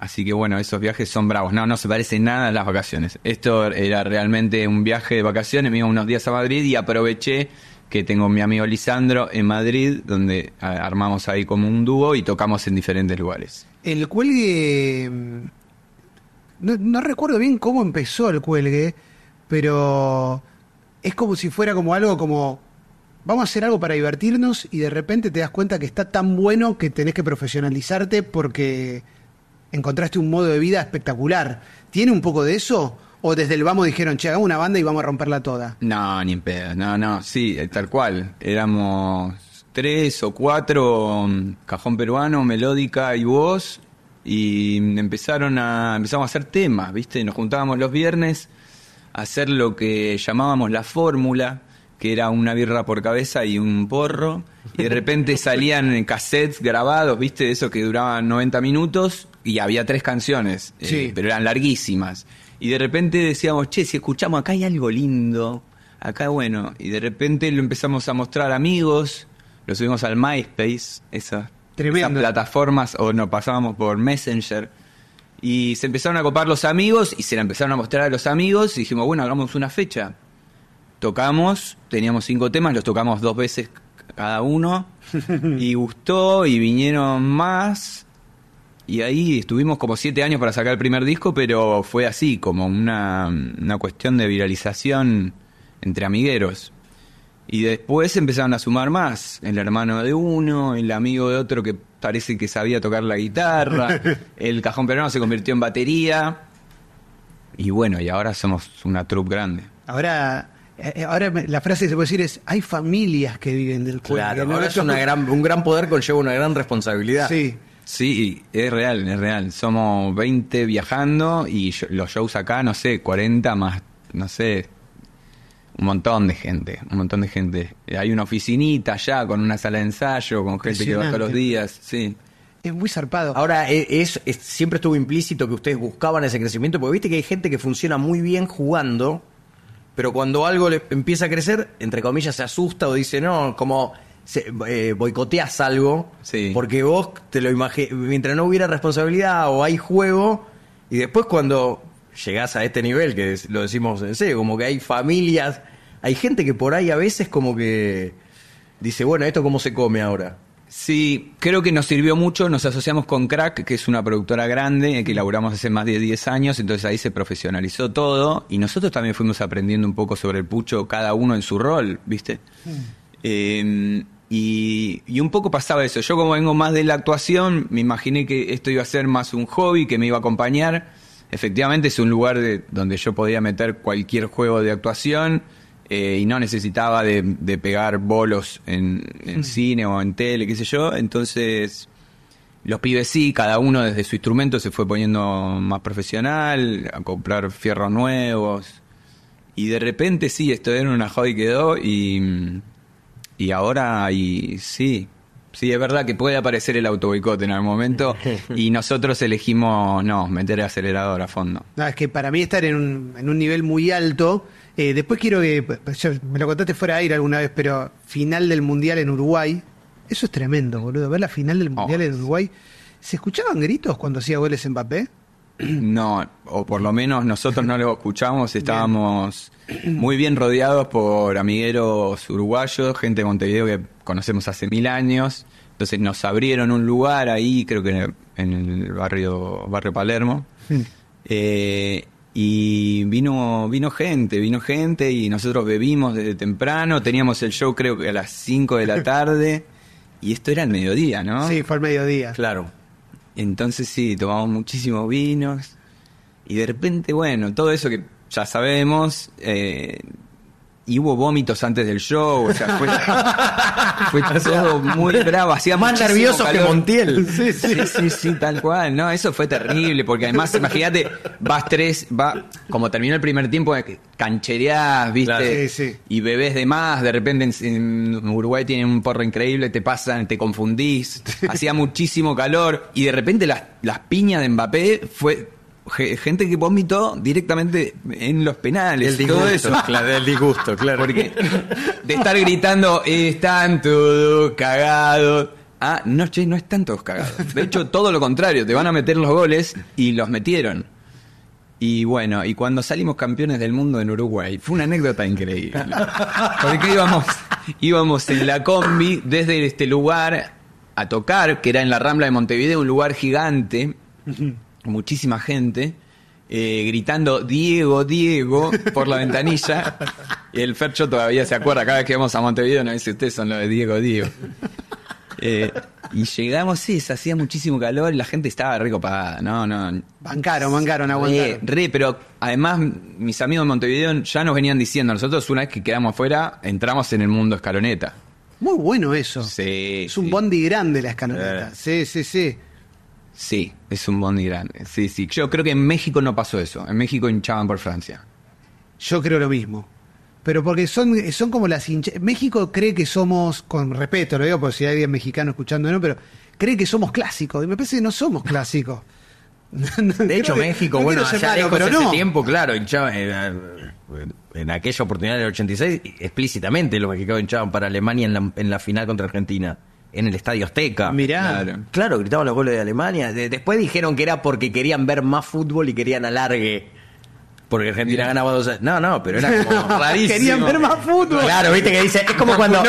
así que bueno, esos viajes son bravos. No, no se parecen nada a las vacaciones. Esto era realmente un viaje de vacaciones. Me iba unos días a Madrid y aproveché que tengo mi amigo Lisandro en Madrid, donde ah, armamos ahí como un dúo y tocamos en diferentes lugares. El cuelgue. Mm, no, recuerdo bien cómo empezó el cuelgue, pero es como si fuera como algo como. Vamos a hacer algo para divertirnos y de repente te das cuenta que está tan bueno que tenés que profesionalizarte porque encontraste un modo de vida espectacular. ¿Tiene un poco de eso? ¿O desde el vamos dijeron, che, hagamos una banda y vamos a romperla toda? No, ni en pedo. No, no, sí, eh, tal cual. Éramos tres o cuatro, mm, cajón peruano, melódica y voz. Y empezaron a, empezamos a hacer temas, ¿viste? Nos juntábamos los viernes a hacer lo que llamábamos la fórmula, que era una birra por cabeza y un porro. Y de repente salían cassettes grabados, ¿viste? Eso que duraban 90 minutos y había tres canciones, eh, pero eran larguísimas. Y de repente decíamos, che, si escuchamos acá hay algo lindo, acá bueno. Y de repente lo empezamos a mostrar a amigos, lo subimos al MySpace, esas, esas plataformas, o nos pasábamos por Messenger. Y se empezaron a copar los amigos y se la empezaron a mostrar a los amigos y dijimos, bueno, hagamos una fecha. Tocamos, teníamos cinco temas, los tocamos dos veces cada uno y gustó y vinieron más y ahí estuvimos como siete años para sacar el primer disco, pero fue así, como una, cuestión de viralización entre amigueros. Y después empezaron a sumar más. El hermano de uno, el amigo de otro que parece que sabía tocar la guitarra. El cajón peruano se convirtió en batería. Y bueno, y ahora somos una troupe grande. Ahora, eh, ahora la frase que se puede decir es: hay familias que viven del cuerpo. Claro, un gran poder conlleva una gran responsabilidad. Sí. Sí, es real, es real. Somos 20 viajando y los shows acá, no sé, 40 más, no sé, un montón de gente, un montón de gente. Hay una oficinita allá con una sala de ensayo, con gente que va todos los días, sí. Es muy zarpado. Ahora, e, siempre estuvo implícito que ustedes buscaban ese crecimiento, porque viste que hay gente que funciona muy bien jugando, pero cuando algo le empieza a crecer, entre comillas, se asusta o dice, no, como eh, boicoteas algo porque vos te lo imaginas, mientras no hubiera responsabilidad o hay juego, y después cuando llegás a este nivel, que lo decimos en serio, como que hay familias, hay gente que por ahí a veces como que dice, bueno, ¿esto cómo se come ahora? Sí, creo que nos sirvió mucho, nos asociamos con Crack, que es una productora grande, eh, que laburamos hace más de 10 años, entonces ahí se profesionalizó todo y nosotros también fuimos aprendiendo un poco sobre el pucho, cada uno en su rol, ¿viste? Em, y, un poco pasaba eso. Yo como vengo más de la actuación, me imaginé que esto iba a ser más un hobby que me iba a acompañar. Efectivamente es un lugar de, donde yo podía meter cualquier juego de actuación eh, y no necesitaba de, pegar bolos en, mm. cine o en tele, qué sé yo. Entonces los pibes sí, cada uno desde su instrumento se fue poniendo más profesional, a comprar fierros nuevos. Y de repente sí, esto era una hobby quedó y y ahora y sí, sí, es verdad que puede aparecer el boicot en algún momento y nosotros elegimos, no, meter el acelerador a fondo. No, es que para mí estar en un, en un nivel muy alto, eh, después quiero que, me lo contaste fuera de aire alguna vez, pero final del Mundial en Uruguay, eso es tremendo, boludo, ver la final del oh. Mundial en Uruguay. ¿Se escuchaban gritos cuando hacía goles Mbappé? No, o por lo menos nosotros no lo escuchamos, estábamos muy bien rodeados por amigueros uruguayos, gente de Montevideo que conocemos hace mil años, entonces nos abrieron un lugar ahí, creo que en el barrio, barrio Palermo, eh, y vino, vino gente, vino gente y nosotros bebimos desde temprano, teníamos el show creo que a las cinco de la tarde, y esto era el mediodía, ¿no? Sí, fue el mediodía. Claro. Entonces sí, tomamos muchísimos vinos y de repente, bueno, todo eso que ya sabemos, eh, y hubo vómitos antes del show, o sea, fue, fue todo muy bravo, hacía más nervioso que Montiel. Sí sí. sí tal cual, no, eso fue terrible, porque además, imagínate, vas tres, va, como terminó el primer tiempo, eh, canchereás, viste, y bebés de más, de repente en, Uruguay tienen un porro increíble, te pasan, te confundís, hacía muchísimo calor, y de repente las, las piñas de Mbappé fue gente que vomitó directamente en los penales. y todo eso. Claro, el disgusto, claro. Porque de estar gritando, están todos cagados. Ah, no, che, no están todos cagados. De hecho, todo lo contrario, te van a meter los goles y los metieron. Y bueno, y cuando salimos campeones del mundo en Uruguay, fue una anécdota increíble. Porque íbamos, íbamos en la combi desde este lugar a tocar, que era en la Rambla de Montevideo, un lugar gigante muchísima gente eh, gritando Diego, Diego por la ventanilla. Y el Fercho todavía se acuerda, cada vez que vamos a Montevideo nos dice, ustedes son los de Diego, Diego. Eh, y llegamos, sí, hacía muchísimo calor y la gente estaba re No, no. Bancaron, bancaron, aguantaron. Re, pero además mis amigos de Montevideo ya nos venían diciendo, nosotros una vez que quedamos afuera, entramos en el mundo escaloneta. Muy bueno eso. Es un bondi grande la escaloneta. Eh. Sí, sí, sí. Sí, es un bondi grande. Sí, sí. Yo creo que en México no pasó eso. En México hinchaban por Francia. Yo creo lo mismo. Pero porque son, son como las hinchas. México cree que somos, con respeto, lo digo por si hay alguien mexicano escuchando, ¿no? Pero cree que somos clásicos. Y me parece que no somos clásicos. de hecho, México, bueno, allá tiempo, claro, En, aquella oportunidad del 86, explícitamente los mexicanos hinchaban para Alemania en la, en la final contra Argentina en el Estadio Azteca. Mirá. Claro, gritaban los goles de Alemania. después dijeron que era porque querían ver más fútbol y querían alargue. Porque Argentina ganaba dos. A... No, no, pero era como rarísimo. querían ver más fútbol. Claro, viste que dice. Es como cuando,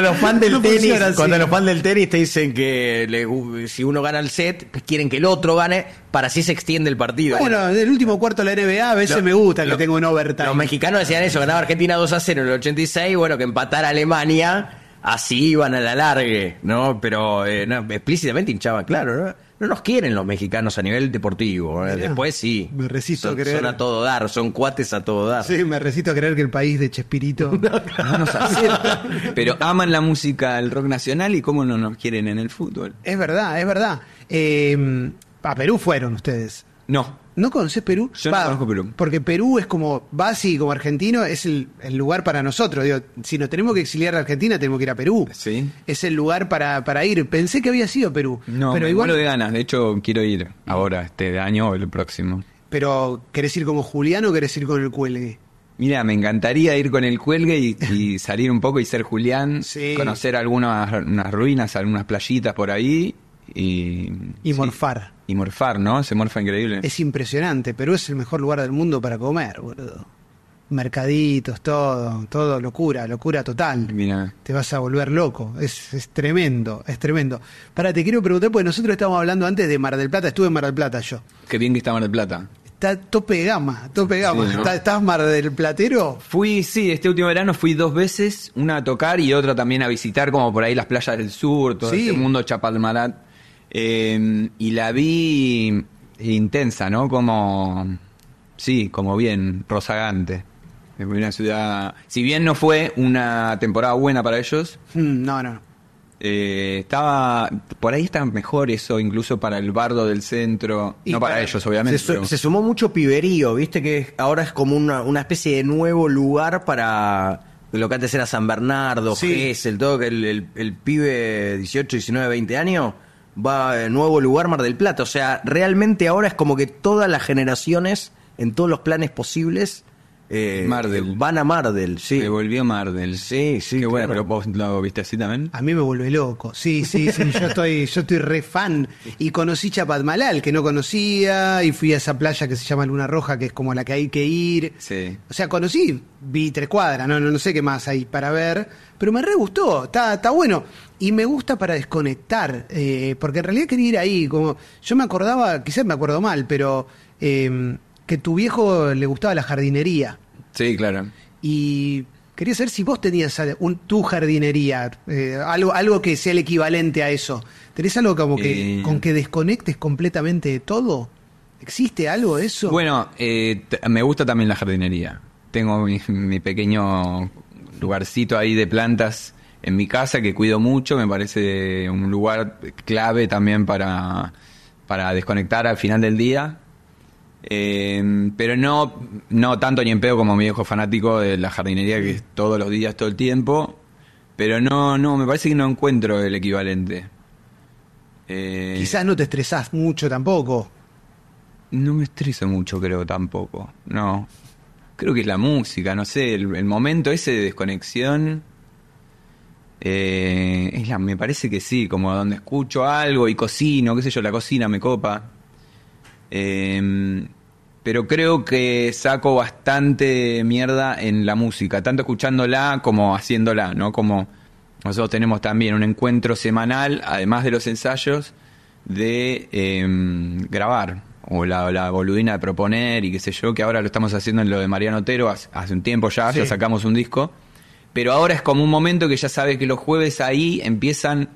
los fans del tenis. Cuando los fans del tenis te dicen que si uno gana el set, pues quieren que el otro gane para así se extiende el partido. Bueno, en el último cuarto de la NBA a veces me gusta que tengo un overtime. Los mexicanos decían eso, ganaba Argentina 2 a 0 en el 86, bueno, que empatara Alemania así iban a la largue, ¿no? Pero eh, explícitamente hinchaban, claro, ¿no? nos quieren los mexicanos a nivel deportivo. ¿eh? Después sí. Me resisto son, a creer. a todo dar, son cuates a todo dar. Sí, me resisto a creer que el país de Chespirito no, nos acepta. Pero aman la música, el rock nacional y cómo no nos quieren en el fútbol. Es verdad, es verdad. Eh, a Perú fueron ustedes. No. ¿No conoces Perú? Yo conozco Perú. Porque Perú es como, vas y como argentino, es el, lugar para nosotros. si nos tenemos que exiliar a Argentina, tenemos que ir a Perú. Sí. Es el lugar para, ir. Pensé que había sido Perú. No, pero me igual. de ganas. De hecho, quiero ir ahora, este año o el próximo. Pero, ¿querés ir como Julián o querés ir con el cuelgue? Mira, me encantaría ir con el cuelgue y, salir un poco y ser Julián, conocer algunas ruinas, algunas playitas por ahí y... Y morfar y morfar, ¿no? Se morfa increíble. Es impresionante, pero es el mejor lugar del mundo para comer, boludo. Mercaditos, todo, todo, locura, locura total. Mira. Te vas a volver loco. Es, es tremendo, es tremendo. Para, te quiero preguntar, porque nosotros estábamos hablando antes de Mar del Plata, estuve en Mar del Plata yo. Qué bien que está Mar del Plata está tope de gama, tope gama. ¿Estás Mar del Platero? Fui, sí, este último verano fui dos veces, una a tocar y otra también a visitar, como por ahí las playas del sur, todo el mundo Chapalmarat. Em, y la vi intensa, ¿no? Como, sí, como bien, rozagante. Una ciudad, si bien no fue una temporada buena para ellos. Mm, no, no. Eh, estaba por ahí está mejor eso incluso para el bardo del centro no para, ellos obviamente se, sumó mucho piberío viste que ahora es como una, una especie de nuevo lugar para lo que antes era San Bernardo es el todo que el, el pibe 18 19 20 años va a eh, Nuevo Lugar, Mar del Plata. O sea, realmente ahora es como que todas las generaciones, en todos los planes posibles, eh, Van a Mardel, sí. se volvió del, Sí, sí. Qué bueno, pero vos lo viste así también. A mí me vuelve loco. Sí, sí, sí. yo estoy, yo estoy re fan. Y conocí Chapadmalal, que no conocía, y fui a esa playa que se llama Luna Roja, que es como la que hay que ir. Sí. O sea, conocí, vi tres cuadras, no, no, no sé qué más hay para ver pero me re gustó, está, está bueno. Y me gusta para desconectar, eh, porque en realidad quería ir ahí, como yo me acordaba, quizás me acuerdo mal, pero em, que tu viejo le gustaba la jardinería. Sí, claro. Y quería saber si vos tenías un, tu jardinería, eh, algo, algo que sea el equivalente a eso. ¿Tenés algo como que eh. con que desconectes completamente de todo? ¿Existe algo de eso? Bueno, me gusta también la jardinería. Tengo mi pequeño lugarcito ahí de plantas en mi casa que cuido mucho, me parece un lugar clave también para, para desconectar al final del día. Em, pero no, no tanto ni en pedo como mi viejo fanático de la jardinería que es todos los días, todo el tiempo. Pero no, no, me parece que no encuentro el equivalente. Eh, Quizás no te estresás mucho tampoco. No me estreso mucho, creo, tampoco. No creo que es la música, no sé, el, momento ese de desconexión. Eh, es la, me parece que sí, como donde escucho algo y cocino, qué sé yo, la cocina me copa. Em, pero creo que saco bastante mierda en la música, tanto escuchándola como haciéndola, ¿no? Como nosotros tenemos también un encuentro semanal, además de los ensayos, de em, grabar o la, boludina de proponer y qué sé yo, que ahora lo estamos haciendo en lo de Mariano Otero, hace, un tiempo ya, ya sacamos un disco, pero ahora es como un momento que ya sabes que los jueves ahí empiezan,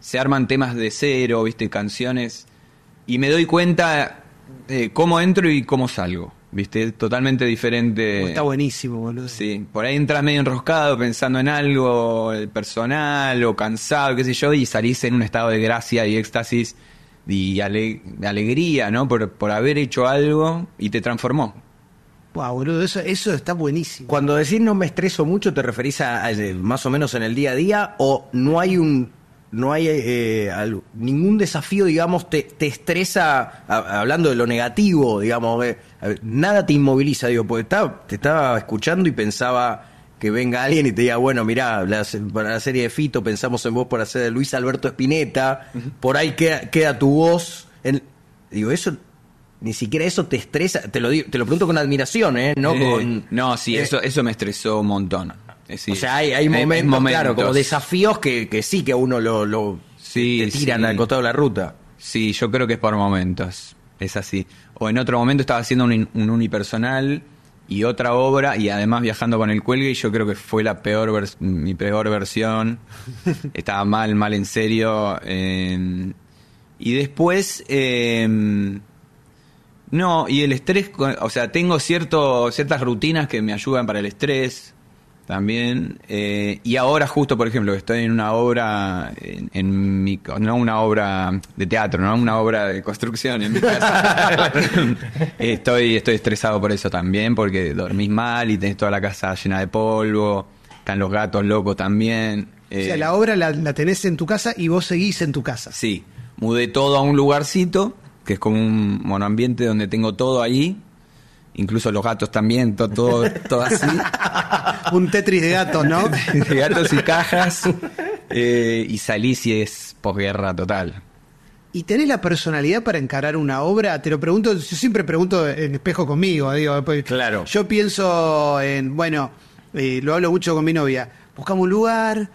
se arman temas de cero, viste, canciones, y me doy cuenta eh, cómo entro y cómo salgo. ¿Viste? Totalmente diferente. Está buenísimo, boludo. Sí, por ahí entras medio enroscado pensando en algo eh, personal o cansado, qué sé yo, y salís en un estado de gracia y éxtasis y alegría, ¿no? Por, por haber hecho algo y te transformó. Wow, boludo, eso, eso está buenísimo. Cuando decís no me estreso mucho, ¿te referís a, más o menos en el día a día o no hay un no hay eh, ningún desafío, digamos, te, te estresa, hablando de lo negativo, digamos, eh, nada te inmoviliza, digo, porque te estaba escuchando y pensaba, que venga alguien y te diga, bueno, mirá, para la serie de Fito pensamos en vos por hacer de Luis Alberto Espineta, por ahí queda, tu voz. Digo, eso ni siquiera eso te estresa, te lo te lo pregunto con admiración, ¿eh? No, eh, no sí, eh, eso, eso me estresó un montón. Eh, o sea, hay, hay momentos, claro, como desafíos que, sí que uno lo, sí, te tiran al costado de la ruta. Sí, yo creo que es por momentos, es así. O en otro momento estaba haciendo un, un unipersonal y otra obra y además viajando con el cuelgue y yo creo que fue la peor mi peor versión estaba mal mal en serio em, y después em, no y el estrés o sea tengo cierto ciertas rutinas que me ayudan para el estrés también. Eh, y ahora justo, por ejemplo, estoy en una obra, en, no una obra de teatro, no una obra de construcción en mi casa. estoy, estoy estresado por eso también, porque dormís mal y tenés toda la casa llena de polvo, están los gatos locos también. o sea, eh, la obra la, la, tenés en tu casa y vos seguís en tu casa. Sí, mudé todo a un lugarcito, que es como un monoambiente donde tengo todo ahí incluso los gatos también, todo, todo, así. Un Tetris de gatos, ¿no? de gatos y cajas. Eh, y salís y es posguerra total. ¿Y tenés la personalidad para encarar una obra? Te lo pregunto, yo siempre pregunto en espejo conmigo, pues, Claro. Yo pienso en, bueno, eh, lo hablo mucho con mi novia. Buscamos un lugar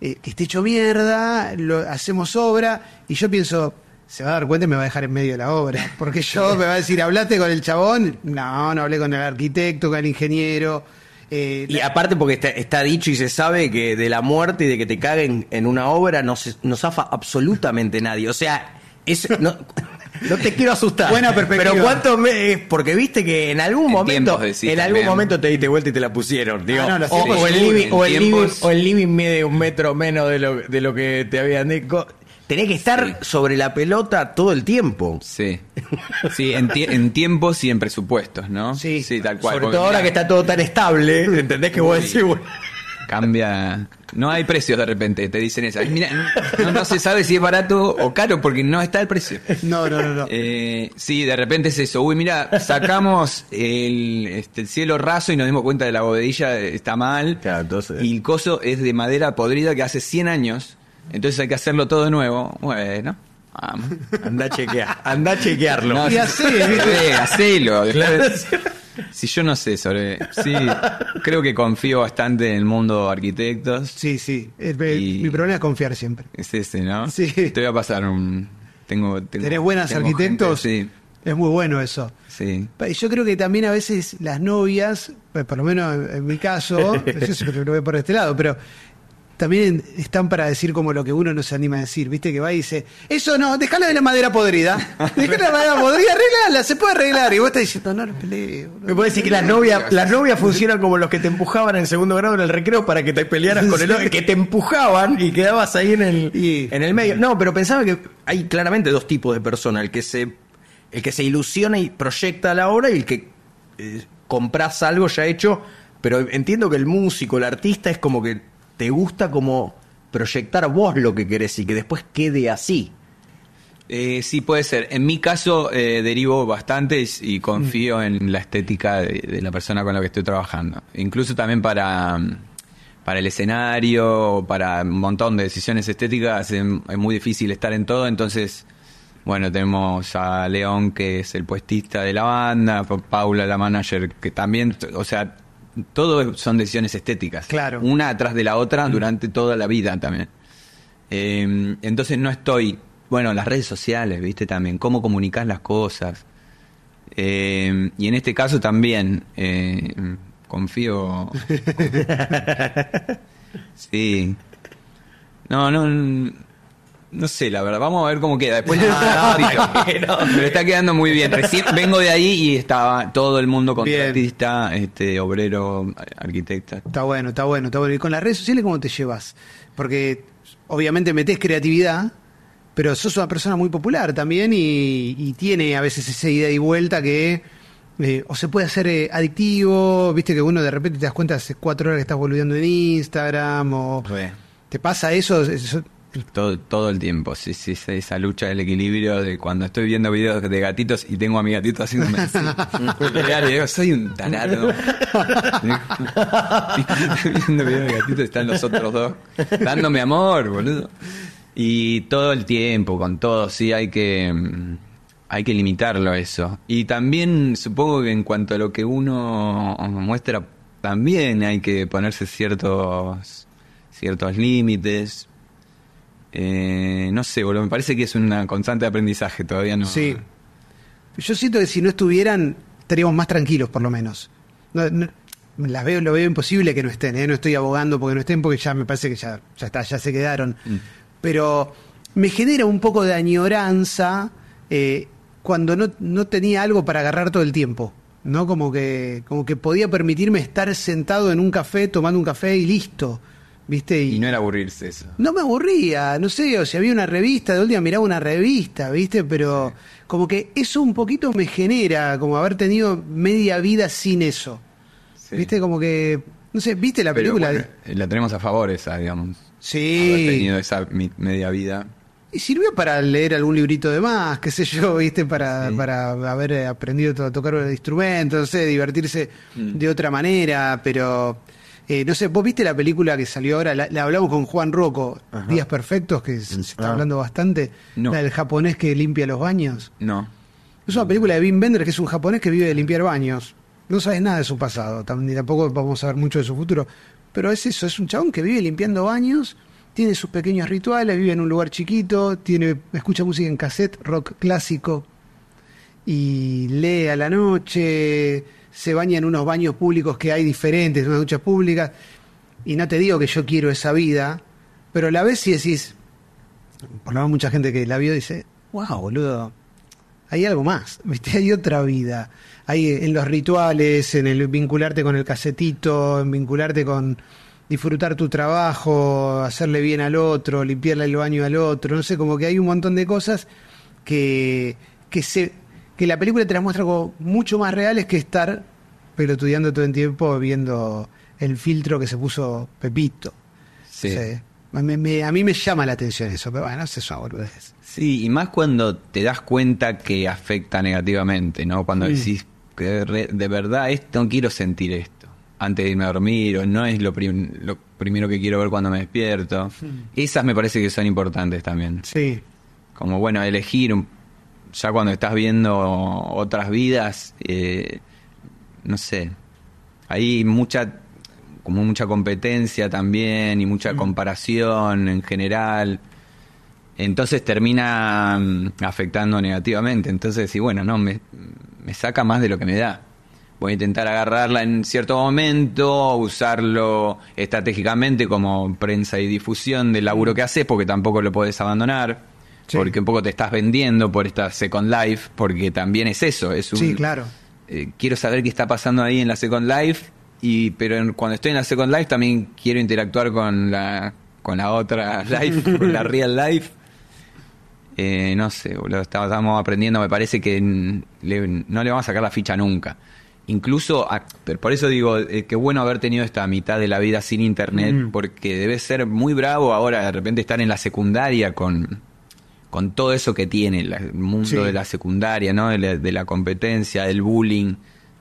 eh, que esté hecho mierda, hacemos obra, y yo pienso, se va a dar cuenta y me va a dejar en medio de la obra. Porque yo me va a decir, ¿hablaste con el chabón? No, no hablé con el arquitecto, con el ingeniero. Eh, y aparte porque está, está, dicho y se sabe que de la muerte y de que te caguen en una obra no, se, no zafa absolutamente nadie. O sea, es, no, te quiero asustar. Buena perspectiva. Pero cuánto me, eh, porque viste que en algún momento en algún momento te diste vuelta y te la pusieron, digo, ah, o, el living, o, mide un metro menos de lo, de lo que te habían dicho. Tenés que estar sobre la pelota todo el tiempo. Sí. Sí, en, tiempos y en presupuestos, ¿no? Sí. Sí, tal cual. Sobre todo ahora que está todo tan estable, ¿entendés que vos decís, decir? cambia. No hay precios de repente, te dicen eso. Mira, no, se sabe si es barato o caro porque no está el precio. No, no, no. Eh, sí, de repente es eso. Uy, mira, sacamos el, este, cielo raso y nos dimos cuenta de la bovedilla está mal. Claro, entonces. Y el coso es de madera podrida que hace 100 años entonces hay que hacerlo todo de nuevo. Bueno, vamos. Anda a chequearlo. y así, si yo no sé sobre. Sí, creo que confío bastante en el mundo de arquitectos. Sí, sí. mi problema es confiar siempre. Es ese, ¿no? Sí. Te voy a pasar un. Tengo, ¿Tenés buenas arquitectos? sí. Es muy bueno eso. Sí. Yo creo que también a veces las novias, pues por lo menos en, mi caso, no lo veo por este lado, pero también están para decir como lo que uno no se anima a decir, ¿viste? Que va y dice, eso no, dejala de la madera podrida. Dejala de la madera podrida, arreglala, se puede arreglar. Y vos estás diciendo, no, no peleo No, Me puedes decir que las novias las novias funcionan como los que te empujaban en segundo grado en el recreo para que te pelearas con el otro, que te empujaban y quedabas ahí en el, en el medio. No, pero pensaba que hay claramente dos tipos de personas, el que se, el que se ilusiona y proyecta la obra y el que eh, compras algo ya hecho. Pero entiendo que el músico, el artista, es como que te gusta como proyectar vos lo que querés y que después quede así. Eh, sí, puede ser. En mi caso eh, derivo bastante y, confío mm. en la estética de, la persona con la que estoy trabajando. Incluso también para, mm, para el escenario, para un montón de decisiones estéticas, es, es muy difícil estar en todo, entonces... Bueno, tenemos a León, que es el puestista de la banda, Paula, la manager, que también, o sea, todo son decisiones estéticas. Claro. Una atrás de la otra durante toda la vida también. Em, entonces no estoy. Bueno, las redes sociales, ¿viste? También, cómo comunicar las cosas. Em, y en este caso también. Em, confío. sí. No, no. No sé, la verdad, vamos a ver cómo queda. Después Pero está quedando muy bien. Recién vengo de ahí y estaba todo el mundo contratista, este, obrero, arquitecta. Está bueno, está bueno, está bueno. ¿Y con las redes sociales cómo te llevas? Porque obviamente metes creatividad, pero sos una persona muy popular también y, tiene a veces esa idea y vuelta que eh, o se puede hacer eh, adictivo, viste que uno de repente te das cuenta hace cuatro horas que estás volviendo en Instagram o... ¿Te pasa eso todo, el tiempo, sí, sí, esa lucha del equilibrio de cuando estoy viendo videos de gatitos y tengo a mi gatito haciéndome así. y digo, soy un estoy viendo videos de gatitos están los otros dos dándome amor, boludo. Y todo el tiempo, con todo, sí, hay que, mm, hay que limitarlo eso. Y también supongo que en cuanto a lo que uno muestra, también hay que ponerse ciertos, ciertos límites eh, no sé, boludo, me parece que es una constante aprendizaje, todavía no. Sí. Yo siento que si no estuvieran, estaríamos más tranquilos, por lo menos. veo, lo veo imposible que no estén, ¿eh? no estoy abogando porque no estén, porque ya me parece que ya, ya está, ya se quedaron. Mm. Pero me genera un poco de añoranza eh, cuando no, no tenía algo para agarrar todo el tiempo. ¿no? Como que, como que podía permitirme estar sentado en un café, tomando un café y listo. ¿Viste? Y, no era aburrirse eso. No me aburría, no sé, o sea, había una revista, de última miraba una revista, ¿viste? Pero como que eso un poquito me genera, como haber tenido media vida sin eso. ¿Viste? Como que, no sé, ¿viste la película? la tenemos a favor esa, digamos. Sí. Haber tenido esa media vida. Y sirvió para leer algún librito de más, qué sé yo, ¿viste? Para, para haber aprendido a tocar el instrumento, no sé, divertirse mm. de otra manera, pero eh, no sé, vos viste la película que salió ahora, la, hablamos con Juan Rocco, Días Perfectos, que se ah. está hablando bastante, la del japonés que limpia los baños. No. Es una película de Vin Bender, que es un japonés que vive de limpiar baños. No sabes nada de su pasado, ni tampoco vamos a ver mucho de su futuro. Pero es eso, es un chabón que vive limpiando baños, tiene sus pequeños rituales, vive en un lugar chiquito, tiene, escucha música en cassette, rock clásico, y lee a la noche, se baña en unos baños públicos que hay diferentes, unas duchas públicas, y no te digo que yo quiero esa vida, pero a la vez si decís, por lo menos mucha gente que la vio dice, wow, boludo, hay algo más, hay otra vida, hay eh, en los rituales, en el vincularte con el casetito, en vincularte con disfrutar tu trabajo, hacerle bien al otro, limpiarle el baño al otro, no sé, como que hay un montón de cosas que, que se la película te la muestra como mucho más real es que estar pelotudeando todo el tiempo viendo el filtro que se puso Pepito. Sí. a mí me llama la atención eso, pero bueno, es eso, Sí, y más cuando te das cuenta que afecta negativamente, ¿no? Cuando decís que de verdad esto, no quiero sentir esto antes de irme a dormir, o no es lo, lo primero que quiero ver cuando me despierto. Esas me parece que son importantes también. Sí. Como, bueno, elegir un ya cuando estás viendo otras vidas, eh, no sé, hay mucha como mucha competencia también y mucha mm. comparación en general. Entonces termina mm, afectando negativamente. Entonces, y bueno, no, me, me saca más de lo que me da. Voy a intentar agarrarla en cierto momento, usarlo estratégicamente como prensa y difusión del laburo mm. que haces, porque tampoco lo podés abandonar porque un poco te estás vendiendo por esta Second Life, porque también es eso, es un... Sí, claro. Eh, quiero saber qué está pasando ahí en la Second Life, y, pero cuando estoy en la Second Life también quiero interactuar con la, con la otra Life, con la Real Life. Eh, no sé, boludo, estamos aprendiendo, me parece que no le vamos a sacar la ficha nunca incluso por eso digo eh, qué bueno haber tenido esta mitad de la vida sin internet mm. porque debe ser muy bravo ahora de repente estar en la secundaria con con todo eso que tiene el mundo de la secundaria, ¿no? De la, competencia, del bullying,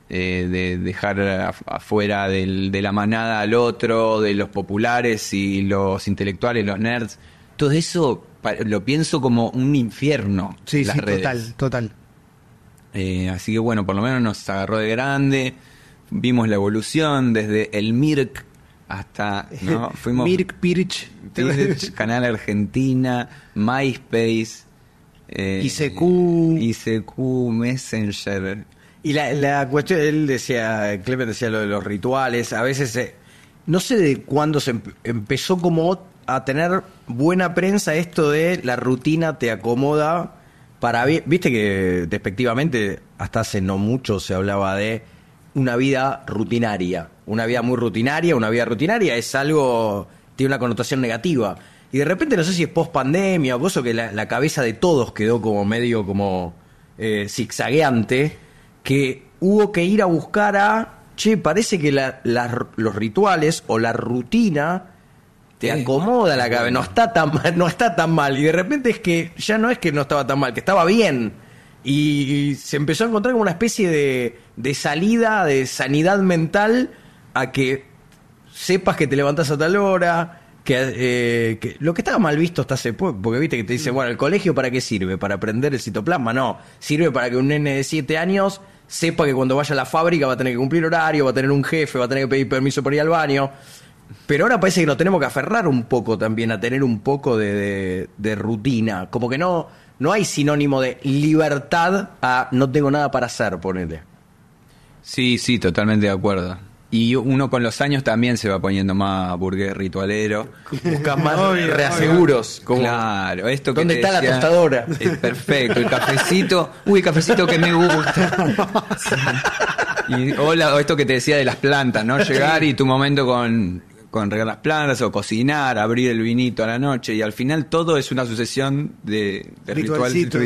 eh, de dejar afuera de la manada al otro, de los populares y los intelectuales, los nerds. Todo eso lo pienso como un infierno. Sí, sí, total, total. Eh, así que bueno, por lo menos nos agarró de grande. Vimos la evolución desde el Mirk, hasta ¿no? fuimos Mirk Canal Argentina, MySpace, eh, ICQ, ICQ, Messenger. Y la, la, cuestión, él decía, decía lo de los rituales, a veces, eh, no sé de cuándo se empezó como a tener buena prensa esto de la rutina te acomoda para, viste que despectivamente hasta hace no mucho se hablaba de una vida rutinaria una vida muy rutinaria, una vida rutinaria es algo, tiene una connotación negativa. Y de repente no sé si es post pandemia o eso, que la, cabeza de todos quedó como medio como eh, zigzagueante, que hubo que ir a buscar a, che, parece que los rituales o la rutina te acomoda la cabeza, no está, tan, no está tan mal. Y de repente es que ya no es que no estaba tan mal, que estaba bien. Y, se empezó a encontrar como una especie de, de salida, de sanidad mental a que sepas que te levantás a tal hora, que, eh, lo que estaba mal visto hasta hace poco, porque viste que te dicen, mm. bueno, ¿el colegio para qué sirve? ¿Para aprender el citoplasma? No, sirve para que un nene de 7 años sepa que cuando vaya a la fábrica va a tener que cumplir horario, va a tener un jefe, va a tener que pedir permiso para ir al baño. Pero ahora parece que nos tenemos que aferrar un poco también a tener un poco de, rutina. Como que no, no hay sinónimo de libertad a no tengo nada para hacer, ponele. Sí, sí, totalmente de acuerdo. Y uno con los años también se va poniendo más burgués ritualero. Busca más reaseguros. claro, esto que ¿Dónde está la tostadora? Eh, perfecto, el cafecito. Uy, el cafecito que me gusta. hola o esto que te decía de las plantas, ¿no? Llegar y tu momento con con regar las plantas o cocinar, abrir el vinito a la noche y al final todo es una sucesión de, de ritualcitos.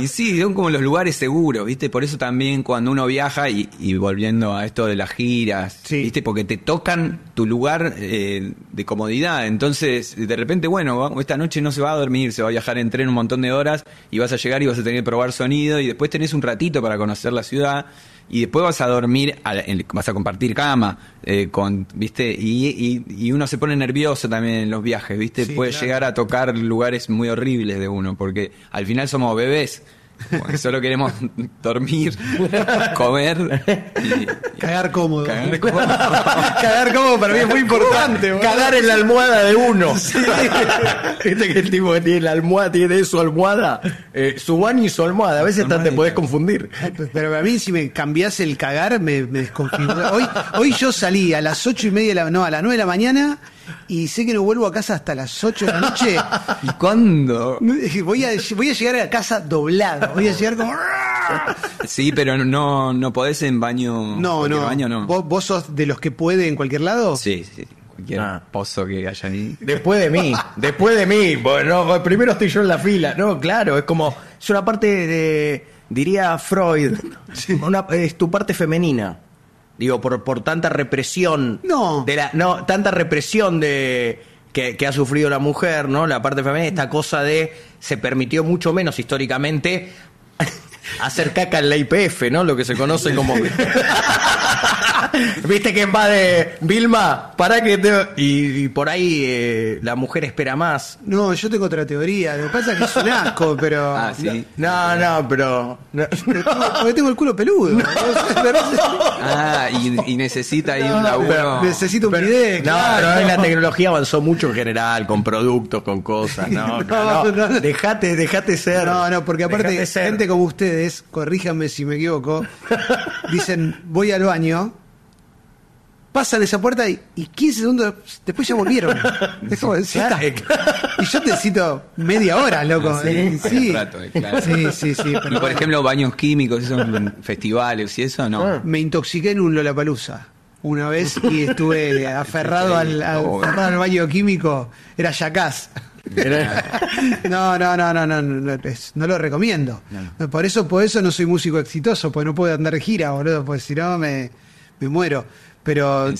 y sí, son como los lugares seguros, ¿viste? Por eso también cuando uno viaja y, volviendo a esto de las giras, ¿viste? Porque te tocan tu lugar eh, de comodidad. Entonces, de repente, bueno, esta noche no se va a dormir, se va a viajar en tren un montón de horas y vas a llegar y vas a tener que probar sonido y después tenés un ratito para conocer la ciudad y después vas a dormir, vas a compartir cama, eh, con, ¿viste? Y, uno se pone nervioso también en los viajes, ¿viste? Puede llegar a tocar lugares muy horribles de uno, porque al final somos bebés, porque Solo queremos dormir, comer y, cagar cómodo. Cagar cómodo. cagar cómodo para mí es muy importante. Cagar en la almohada de uno. Este que el tipo que tiene la almohada tiene su almohada, eh, su baño y su almohada. A veces te podés confundir. Pero a mí si me cambiás el cagar me, me Hoy, hoy yo salí a las ocho y media, de la, no, a las nueve de la mañana y sé que no vuelvo a casa hasta las 8 de la noche. ¿Y cuándo? Voy a, voy a llegar a casa doblado, voy a llegar como... Sí, pero no, no podés en baño. No, no. ¿Vos, sos de los que puede en cualquier lado? Sí, sí. Cualquier ah. pozo que haya ahí. Después de mí, después de mí. Bueno, pues primero estoy yo en la fila. No, claro, es como. Es una parte de. Diría Freud. es tu parte femenina. Digo, por, por tanta represión. No. De no, tanta represión de. Que, ha sufrido la mujer, ¿no? La parte femenina, esta cosa de se permitió mucho menos históricamente hacer caca en la IPF, ¿no? Lo que se conoce como. Viste que va de Vilma, para que Y, por ahí eh, la mujer espera más. No, yo tengo otra teoría. Lo que pasa es que es un asco, pero. Ah, sí. No, no, pero. tengo el culo peludo. Ah, y, necesita ahí un laburo. Necesita un pide No, la tecnología avanzó mucho en general, con productos, con cosas. No, no, no, Dejate, dejate ser. No, no, porque aparte, gente como ustedes, corríjanme si me equivoco, dicen, voy al baño pasan esa puerta y, 15 segundos después ya volvieron. Es Y yo te media hora, loco. Sí, Por ejemplo, baños químicos, esos festivales y eso, no. Ah. Me intoxiqué en un Lollapalooza una vez y estuve aferrado al, baño químico. Era Yacaz. No, no, no, no, no, no, no lo recomiendo. Por eso, por eso no soy músico exitoso, porque no puedo andar de gira, boludo, porque si no me muero. Pero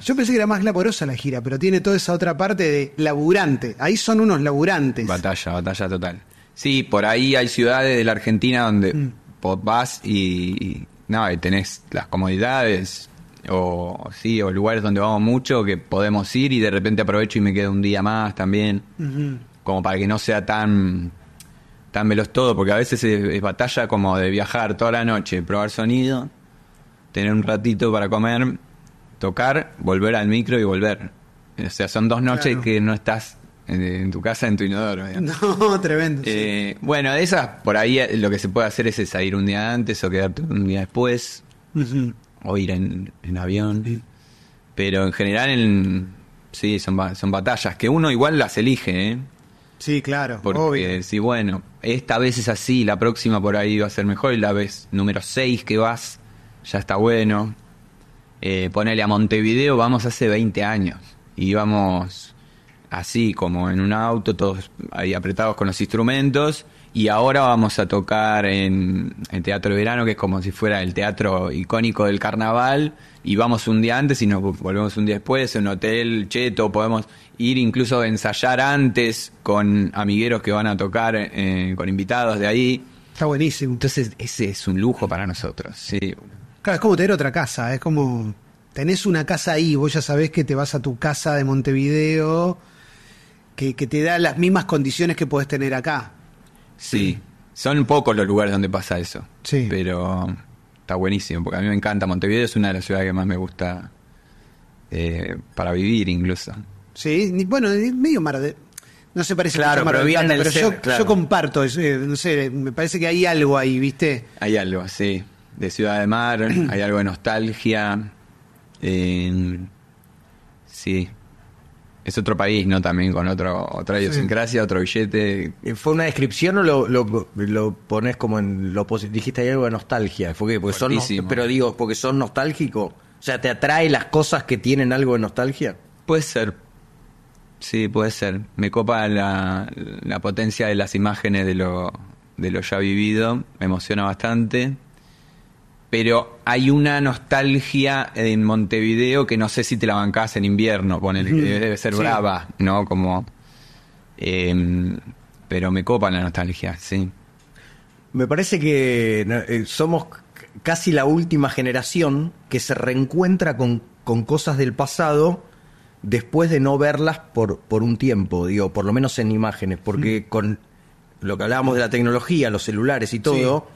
yo pensé que era más laborosa la gira, pero tiene toda esa otra parte de laburante. Ahí son unos laburantes. Batalla, batalla total. Sí, por ahí hay ciudades de la Argentina donde mm. vas y, no, tenés las comodidades o sí o lugares donde vamos mucho que podemos ir y de repente aprovecho y me quedo un día más también. Como para que no sea tan tan veloz todo, porque a veces es batalla como de viajar toda la noche, probar sonido, tener un ratito para comer tocar, volver al micro y volver. O sea, son dos noches que no estás eh, en tu casa, en tu inodoro. No, tremendo. Eh, bueno, de esas, por ahí eh, lo que se puede hacer es salir un día antes o quedarte un día después. O ir en, avión. Pero en general, en, sí, son, son batallas que uno igual las elige, Sí, claro, Porque, obvio. Sí, bueno, esta vez es así, la próxima por ahí va a ser mejor y la vez número 6 que vas ya está bueno eh, ponele a Montevideo, vamos hace 20 años. Íbamos así, como en un auto, todos ahí apretados con los instrumentos. Y ahora vamos a tocar en el Teatro Verano, que es como si fuera el teatro icónico del carnaval. Y vamos un día antes y nos volvemos un día después, en un hotel cheto, podemos ir incluso a ensayar antes con amigueros que van a tocar, eh, con invitados de ahí. Está buenísimo. Entonces, ese es un lujo para nosotros. Sí. Claro, es como tener otra casa, es como tenés una casa ahí, vos ya sabés que te vas a tu casa de Montevideo, que, te da las mismas condiciones que podés tener acá. Sí, son pocos los lugares donde pasa eso. Sí. Pero está buenísimo, porque a mí me encanta Montevideo, es una de las ciudades que más me gusta eh, para vivir incluso. Sí, bueno, medio mar No se parece claro, pero, pero yo, comparto, eh, no sé, me parece que hay algo ahí, ¿viste? Hay algo, sí de Ciudad de Mar, hay algo de nostalgia. Eh, sí. Es otro país, ¿no? También con otro, otra idiosincrasia, otro billete. Eh, ¿Fue una descripción o lo, lo, pones como en lo Dijiste hay algo de nostalgia. ¿Fue Porque pero digo, porque son nostálgico. O sea, ¿te atrae las cosas que tienen algo de nostalgia? Puede ser. Sí, puede ser. Me copa la, la potencia de las imágenes de lo, de lo ya vivido. Me emociona bastante pero hay una nostalgia en Montevideo que no sé si te la bancás en invierno, que debe ser brava, ¿no? Como. Em, pero me copa la nostalgia, sí. Me parece que eh, somos casi la última generación que se reencuentra con, cosas del pasado después de no verlas por, por un tiempo, digo, por lo menos en imágenes, porque con lo que hablábamos de la tecnología, los celulares y todo,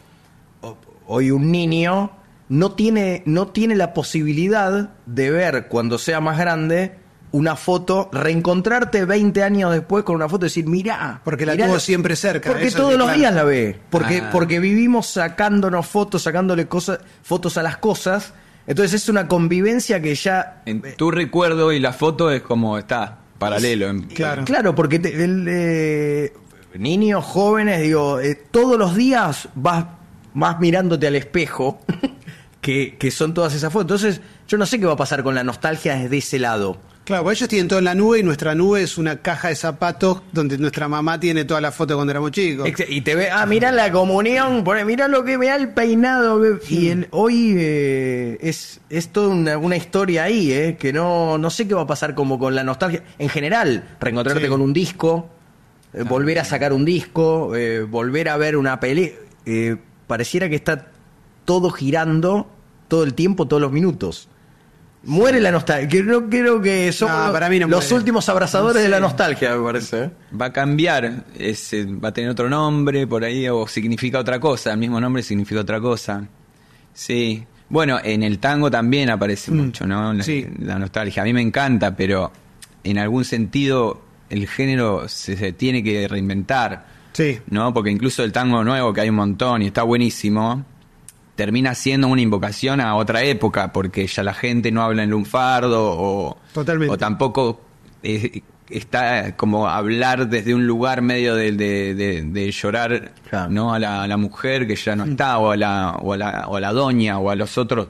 hoy un niño no tiene, no tiene la posibilidad de ver cuando sea más grande una foto, reencontrarte 20 años después con una foto y decir, mirá. Porque la mirá siempre cerca. Porque todos los días la ve. Porque, ah. porque vivimos sacándonos fotos, sacándole cosas, fotos a las cosas. Entonces es una convivencia que ya... Eh, tu recuerdo y la foto es como está, paralelo. Claro. porque el, eh, niños, jóvenes, digo, eh, todos los días vas más mirándote al espejo, que, son todas esas fotos. Entonces, yo no sé qué va a pasar con la nostalgia desde ese lado. Claro, ellos tienen todo en la nube y nuestra nube es una caja de zapatos donde nuestra mamá tiene todas las fotos cuando éramos chicos. Y te ve, ah, mira la comunión, mira lo que me da el peinado. Y hoy eh, es, es toda una, historia ahí, eh, que no, no sé qué va a pasar como con la nostalgia. En general, reencontrarte con un disco, eh, volver a ah. sacar un disco, eh, volver a ver una peli pareciera que está todo girando todo el tiempo, todos los minutos. Muere la nostalgia. Que no creo que somos los últimos abrazadores de la nostalgia, me parece. ¿eh? Va a cambiar, va a tener otro nombre por ahí o significa otra cosa. El mismo nombre significa otra cosa. Sí. Bueno, en el tango también aparece mm. mucho, ¿no? La, nostalgia. A mí me encanta, pero en algún sentido el género se tiene que reinventar Sí. ¿No? Porque incluso el tango nuevo, que hay un montón y está buenísimo, termina siendo una invocación a otra época, porque ya la gente no habla en lunfardo o, o tampoco eh, está como hablar desde un lugar medio de, de, de, llorar ¿no? a, la, la mujer que ya no mm. está, o a la, o a la, o la doña, o a los otros,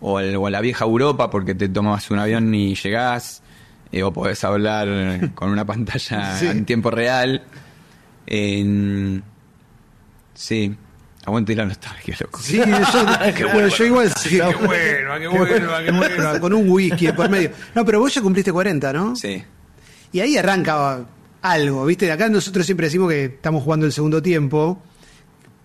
o, a la vieja Europa porque te tomabas un avión y llegás, eh, o podés hablar con una pantalla en tiempo real. En... Sí. Aguante la nostalgia, loco. Sí, yo, bueno, yo igual sí. Qué bueno, qué Con un whisky por medio. No, pero vos ya cumpliste 40, ¿no? Sí. Y ahí arranca algo, ¿viste? Acá nosotros siempre decimos que estamos jugando el segundo tiempo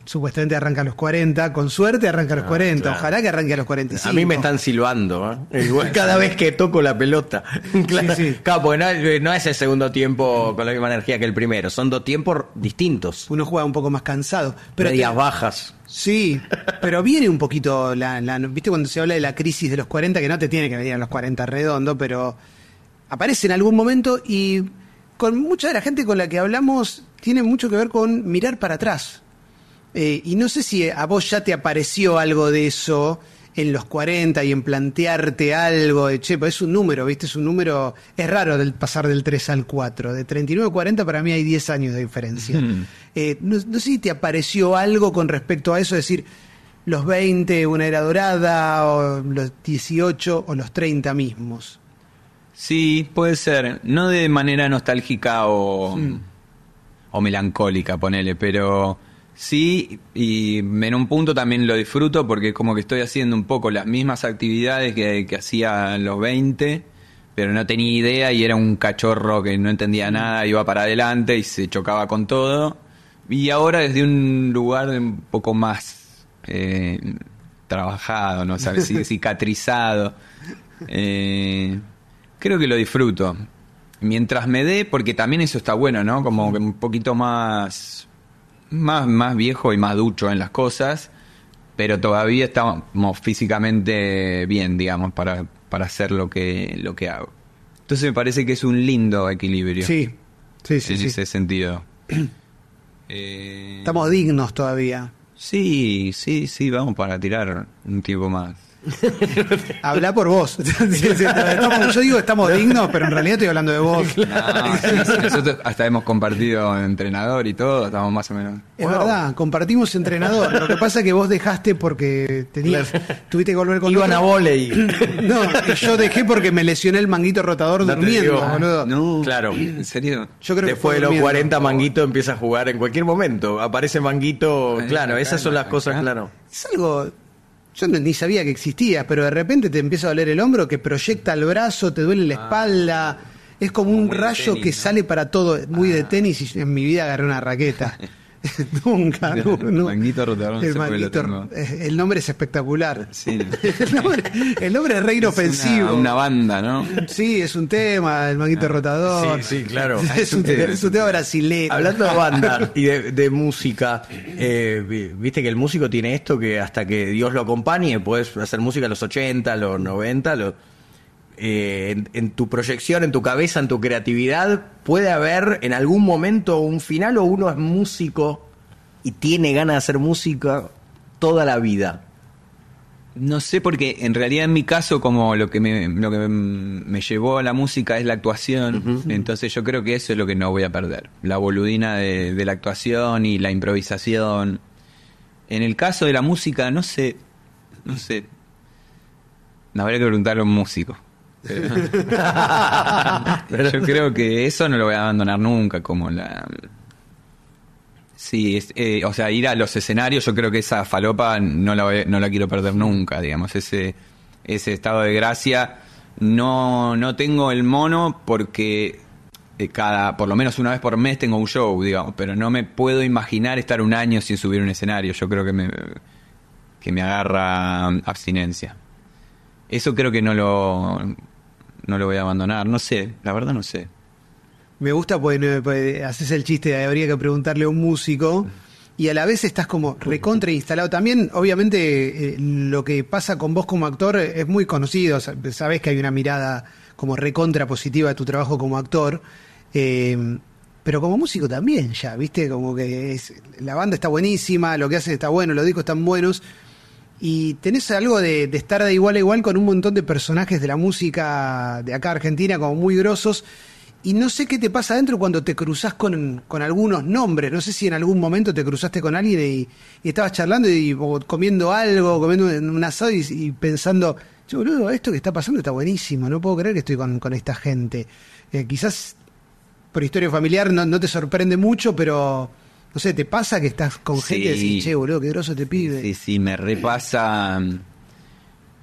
supuestamente arranca los 40. Con suerte arranca los 40. Ah, ojalá que arranque a los 45. A mí me están silbando. ¿eh? cada vez que toco la pelota. claro, porque eh, no, es el segundo tiempo con la misma energía que el primero. Son dos tiempos distintos. Uno juega un poco más cansado. Pero Medias bajas. Sí, pero viene un poquito la, ¿Viste cuando se habla de la crisis de los 40? Que no te tiene que venir a los 40 redondo, pero aparece en algún momento y con mucha de la gente con la que hablamos tiene mucho que ver con mirar para atrás eh, y no sé si a vos ya te apareció algo de eso en los 40 y en plantearte algo de, che, pues es un número, ¿viste? Es un número, es raro del pasar del 3 al 4. De 39 a 40 para mí hay 10 años de diferencia. Eh, no, sé si te apareció algo con respecto a eso, es decir, los 20, una era dorada, o los 18 o los 30 mismos. Sí, puede ser. No de manera nostálgica o, o melancólica, ponele, pero sí, y en un punto también lo disfruto porque como que estoy haciendo un poco las mismas actividades que, hacía en los 20, pero no tenía idea y era un cachorro que no entendía nada, iba para adelante y se chocaba con todo. Y ahora desde un lugar un poco más eh, trabajado, no sabes, cicatrizado, eh, creo que lo disfruto. Mientras me dé, porque también eso está bueno, ¿no? Como un poquito más más, más viejo y más ducho en las cosas, pero todavía estamos físicamente bien, digamos, para, para hacer lo que, lo que hago. Entonces me parece que es un lindo equilibrio. Sí, sí, sí. En sí. ese sentido. Estamos dignos todavía. Sí, sí, sí, vamos para tirar un tiempo más. Habla por vos. yo digo estamos dignos, pero en realidad estoy hablando de vos. nosotros hasta hemos compartido entrenador y todo, estamos más o menos. Es verdad, compartimos entrenador. Lo que pasa es que vos dejaste porque tenías, tuviste que volver con. Iban a volei. No, yo dejé porque me lesioné el manguito rotador durmiendo, claro. ¿En serio? Después de los 40 manguito empieza a jugar en cualquier momento. Aparece manguito, claro, esas son las cosas, claro. Es algo yo ni sabía que existía, pero de repente te empieza a doler el hombro, que proyecta el brazo, te duele la ah. espalda. Es como, un rayo que sale para todo, muy de ah. tenis y en mi vida agarré una raqueta. nunca. el, nombre es espectacular. el, nombre, es re inofensivo. una, banda, ¿no? Sí, es un tema, el manguito ah. Rotador. Sí, claro. Es un, tema brasileño. Hablando de banda y de, música, eh, viste que el músico tiene esto que hasta que Dios lo acompañe, puedes hacer música a los 80, los 90, los eh, en, tu proyección, en tu cabeza, en tu creatividad, puede haber en algún momento un final o uno es músico y tiene ganas de hacer música toda la vida? No sé, porque en realidad en mi caso, como lo que me, lo que me llevó a la música es la actuación, entonces yo creo que eso es lo que no voy a perder. La boludina de, la actuación y la improvisación. En el caso de la música, no sé, no sé, habría que preguntar a un músico. Yo creo que eso no lo voy a abandonar nunca, como la... Sí, eh, o sea, ir a los escenarios, yo creo que esa falopa no la, no la quiero perder nunca, digamos, ese, ese estado de gracia. No, no tengo el mono porque eh, cada, por lo menos una vez por mes tengo un show, digamos, pero no me puedo imaginar estar un año sin subir un escenario. Yo creo que me, que me agarra abstinencia. Eso creo que no lo, no lo voy a abandonar. No sé, la verdad no sé. Me gusta pues, pues haces el chiste de habría que preguntarle a un músico y a la vez estás como recontra instalado. También, obviamente, eh, lo que pasa con vos como actor es muy conocido. Sabes que hay una mirada como recontra positiva de tu trabajo como actor. Em, pero como músico también, ya, ¿viste? Como que es, la banda está buenísima, lo que haces está bueno, los discos están buenos, y tenés algo de, estar de igual a igual con un montón de personajes de la música de acá Argentina, como muy grosos. Y no sé qué te pasa adentro cuando te cruzas con, con, algunos nombres. No sé si en algún momento te cruzaste con alguien y, estabas charlando y comiendo algo, comiendo un, asado y, pensando, yo, boludo, esto que está pasando está buenísimo, no puedo creer que estoy con, esta gente. Eh, quizás por historia familiar no te sorprende mucho, pero no sé, ¿te pasa que estás con gente y decís, che, boludo, qué groso te pide? Sí, sí, me repasa. Mm,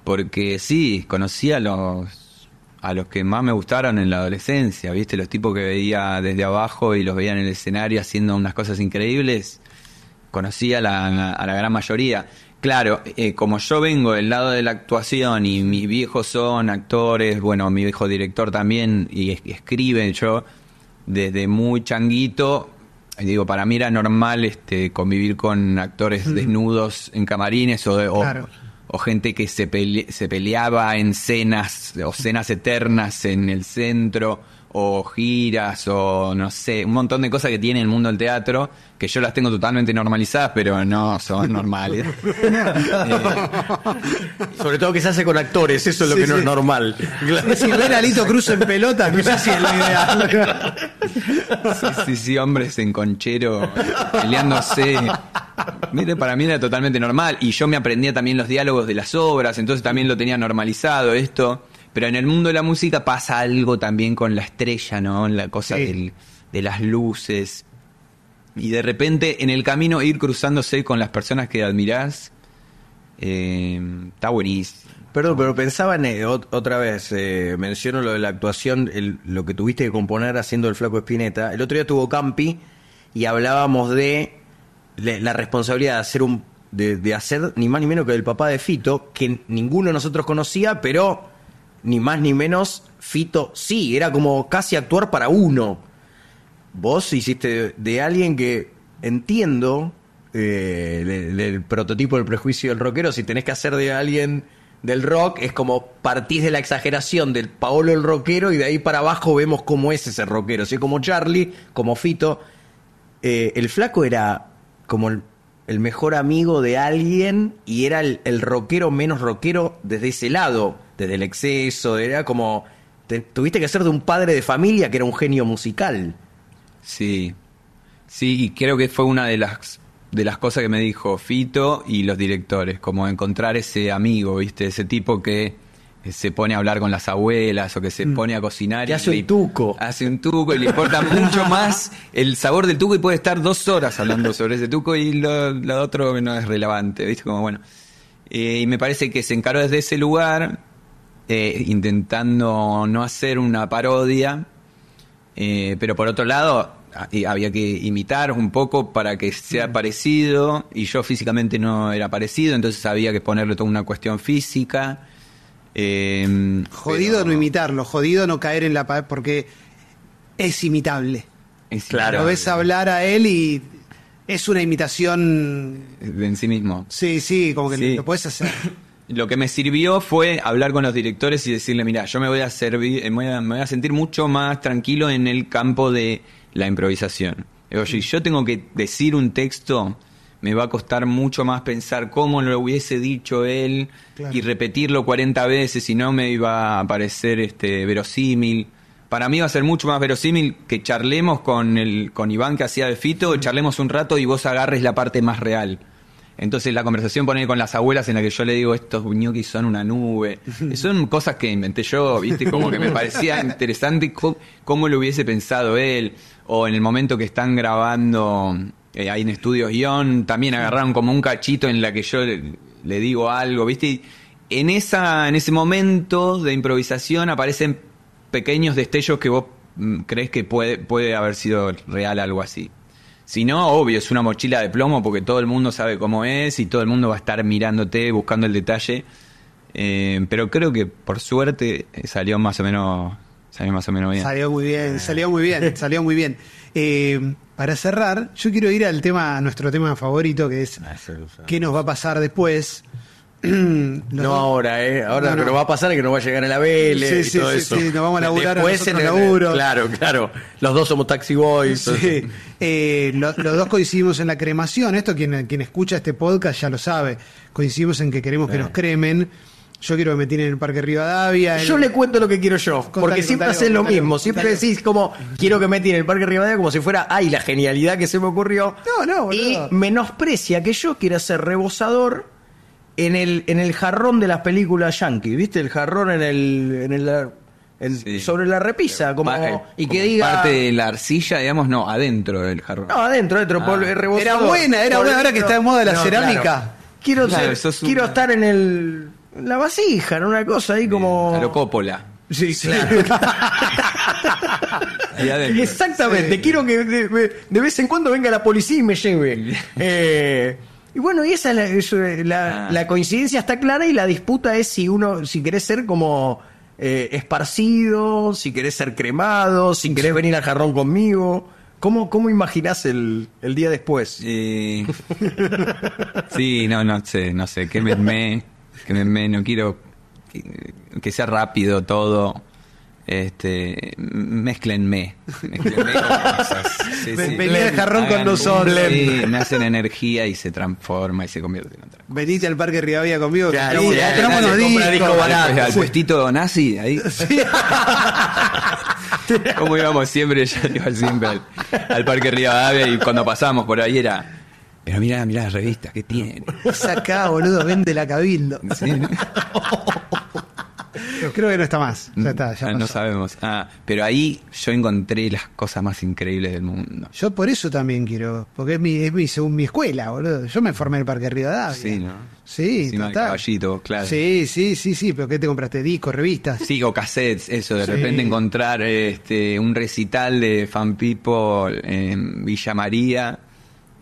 porque sí, conocí a los, a los que más me gustaron en la adolescencia, ¿viste? Los tipos que veía desde abajo y los veía en el escenario haciendo unas cosas increíbles. Conocí a la, gran mayoría. Claro, eh, como yo vengo del lado de la actuación y mis viejos son actores, bueno, mi viejo director también y escribe yo desde muy changuito digo, para mí era normal este, convivir con actores desnudos en camarines o, o, o gente que se, se, peleaba en cenas o cenas eternas en el centro o giras o no sé, un montón de cosas que tiene el mundo del teatro que yo las tengo totalmente normalizadas, pero no son normales. Eh, Sobre todo que se hace con actores, eso es lo que no es normal. si ver a Lito en pelota, no si es la idea. Sí, sí, sí, hombres en conchero peleándose. Mire, para mí era totalmente normal y yo me aprendía también los diálogos de las obras, entonces también lo tenía normalizado esto. Pero en el mundo de la música pasa algo también con la estrella, ¿no? La cosa de las luces. Y de repente en el camino ir cruzándose con las personas que admirás. Eh, está buenísimo. Perdón, pero pensaba en, eh, otra vez, eh, menciono lo de la actuación, lo que tuviste que componer haciendo el flaco Espineta. El otro día tuvo Campi y hablábamos de la, responsabilidad de hacer un de, hacer ni más ni menos que el papá de Fito, que ninguno de nosotros conocía, pero ni más ni menos, Fito sí, era como casi actuar para uno. Vos hiciste de alguien que entiendo eh, el, prototipo del prejuicio del rockero, si tenés que hacer de alguien del rock, es como partís de la exageración del Paolo el rockero y de ahí para abajo vemos cómo es ese rockero. Si como Charlie, como Fito, eh, el flaco era como el el mejor amigo de alguien y era el, el rockero menos rockero desde ese lado, desde el exceso, era como... tuviste que ser de un padre de familia que era un genio musical. Sí, sí, y creo que fue una de las, de las cosas que me dijo Fito y los directores, como encontrar ese amigo, viste, ese tipo que se pone a hablar con las abuelas o que se mm. pone a cocinar. Y hace un tuco. Hace un tuco y le importa mucho más el sabor del tuco y puede estar dos horas hablando sobre ese tuco y lo, otro no es relevante, ¿viste? Como bueno. Eh, y me parece que se encaró desde ese lugar, eh, intentando no hacer una parodia, eh, pero por otro lado ah, había que imitar un poco para que sea mm. parecido y yo físicamente no era parecido, entonces había que ponerle toda una cuestión física Em, jodido no imitarlo, jodido no caer en la... pared porque es imitable. Es claro. Lo ves hablar a él y es una imitación... En sí mismo. Sí, sí, como que lo puedes hacer. Lo que me sirvió fue hablar con los directores y decirle, mira, yo me voy a servir, eh, me voy a, me voy a sentir mucho más tranquilo en el campo de la improvisación. Oye, mm. yo tengo que decir un texto me va a costar mucho más pensar cómo lo hubiese dicho él y repetirlo 40 veces, si no me iba a parecer este, verosímil. Para mí va a ser mucho más verosímil que charlemos con, el, con Iván que hacía de Fito, charlemos un rato y vos agarres la parte más real. Entonces la conversación poner con las abuelas en la que yo le digo estos ñoquis son una nube. Eh, son cosas que inventé yo, viste, como que me parecía interesante cómo lo hubiese pensado él. O en el momento que están grabando eh, hay en estudios guión, también agarraron como un cachito en la que yo le, digo algo, ¿viste? en, esa, en ese momento de improvisación aparecen pequeños destellos que vos mm, crees que puede, puede haber sido real algo así. Si no, obvio, es una mochila de plomo porque todo el mundo sabe cómo es y todo el mundo va a estar mirándote, buscando el detalle. Eh, pero creo que por suerte eh, salió más o menos Salió más o menos bien. Salió muy bien, eh. salió muy bien, salió muy bien. Eh, para cerrar, yo quiero ir al tema, a nuestro tema favorito, que es ah, qué nos va a pasar después. no ahora, ¿eh? Ahora, lo no. pero va a pasar que nos va a llegar a la vele sí, sí, sí, nos vamos a laburar después en el, laburo. Claro, claro. Los dos somos taxi boys. Sí. Eh, los dos coincidimos en la cremación. Esto, quien, quien escucha este podcast ya lo sabe. Coincidimos en que queremos que nos cremen yo quiero que me tiren en el Parque Rivadavia. Yo le cuento lo que quiero yo, porque siempre haces lo mismo. Siempre decís como, quiero que me tiren en el Parque Rivadavia como si fuera, ay, la genialidad que se me ocurrió. No, no, boludo. Y menosprecia que yo quiera ser rebosador en el, en el jarrón de las películas yankee, ¿viste? El jarrón en el... En el sobre la repisa como eh, y que diga parte de la arcilla digamos no adentro del jarrón no adentro adentro ah. el era buena era buena ahora que está de moda la cerámica quiero quiero estar en el la vasija, Una cosa ahí como. La Coppola. Sí, Exactamente, quiero que de, vez en cuando venga la policía y me lleve. Eh, y bueno, y esa eh, ah. la, coincidencia está clara y la disputa es si uno, si querés ser como eh, esparcido, si querés ser cremado, si querés venir al jarrón conmigo. ¿Cómo, cómo imaginás el, el día después? Sí, no, no sé, no sé. ¿Qué me- que me, no quiero que, sea rápido todo. Este, mezclenme. Mezclenme con cosas. jarrón con nosotros. Sí, me hacen energía y se transforma y se convierte en otra Venite al Parque Rivadavia conmigo. Claro, sí, Al puestito nazi, ahí. íbamos siempre, ya iba siempre al, al Parque Rivadavia y cuando pasamos por ahí era pero mirá, mirá las revistas ¿qué tiene. Es boludo, vende la cabildo. ¿Sí? Creo que no está más. Ya mm, está, ya ah, no sabemos. Ah, pero ahí yo encontré las cosas más increíbles del mundo. Yo por eso también quiero, porque es mi, es mi según mi escuela, boludo. Yo me formé en el Parque Rivadavia. Sí, ¿no? Sí, total. caballito, claro. Sí, sí, sí, sí, pero ¿qué te compraste? ¿Discos, revistas? Sí, cassettes, eso, de repente encontrar este, un recital de Fan People en Villa María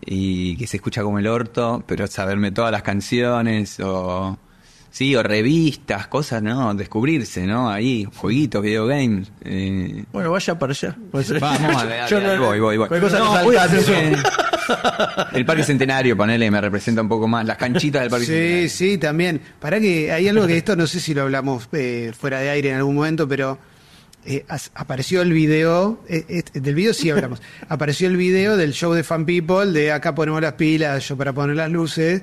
y que se escucha como el orto, pero saberme todas las canciones o sí, o revistas, cosas, ¿no? Descubrirse, ¿no? Ahí, jueguitos, videogames. Eh. Bueno, vaya para allá. Pues, eh, Vamos, a yo, voy, voy, voy. el Parque Centenario, ponele, me representa un poco más. Las canchitas del Parque Centenario. Sí, sí, también. Para que hay algo que esto, no sé si lo hablamos eh, fuera de aire en algún momento, pero eh, apareció el video, eh, eh, del video sí hablamos, apareció el video del show de Fan People, de acá ponemos las pilas, yo para poner las luces,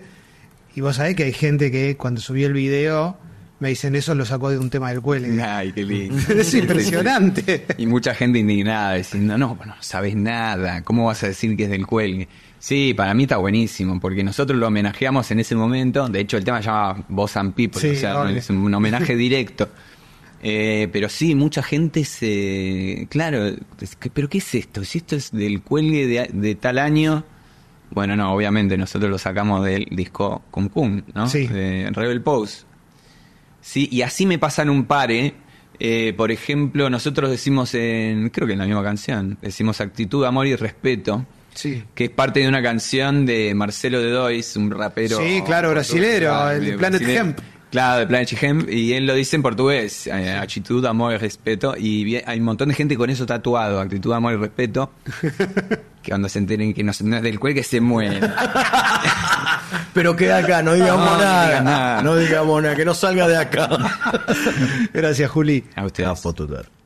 y vos sabés que hay gente que cuando subió el video me dicen eso lo sacó de un tema del cuelgue. Ay, es impresionante. y mucha gente indignada diciendo, no, no sabes nada, ¿cómo vas a decir que es del cuelgue? Sí, para mí está buenísimo, porque nosotros lo homenajeamos en ese momento, de hecho el tema se llama vos and People, o sea, es un homenaje directo. Eh, pero sí, mucha gente se. Claro, ¿pero qué es esto? Si esto es del cuelgue de, tal año. Bueno, no, obviamente nosotros lo sacamos del disco Cum Cum, ¿no? Sí. De Rebel Pose. Sí, y así me pasan un par, ¿eh? Eh, por ejemplo, nosotros decimos en. Creo que en la misma canción. Decimos actitud, amor y respeto. Sí. Que es parte de una canción de Marcelo de Dois, un rapero. Sí, claro, brasilero, el Planet Hemp. Claro, de Planet Chihem, y él lo dice en portugués, eh, actitud, amor y respeto, y hay un montón de gente con eso tatuado, actitud, amor y respeto, que cuando se enteren que no, es del cual que se muere. Pero queda acá, no digamos nada, no digamos nada, que no salga de acá. Gracias, Juli. A usted, A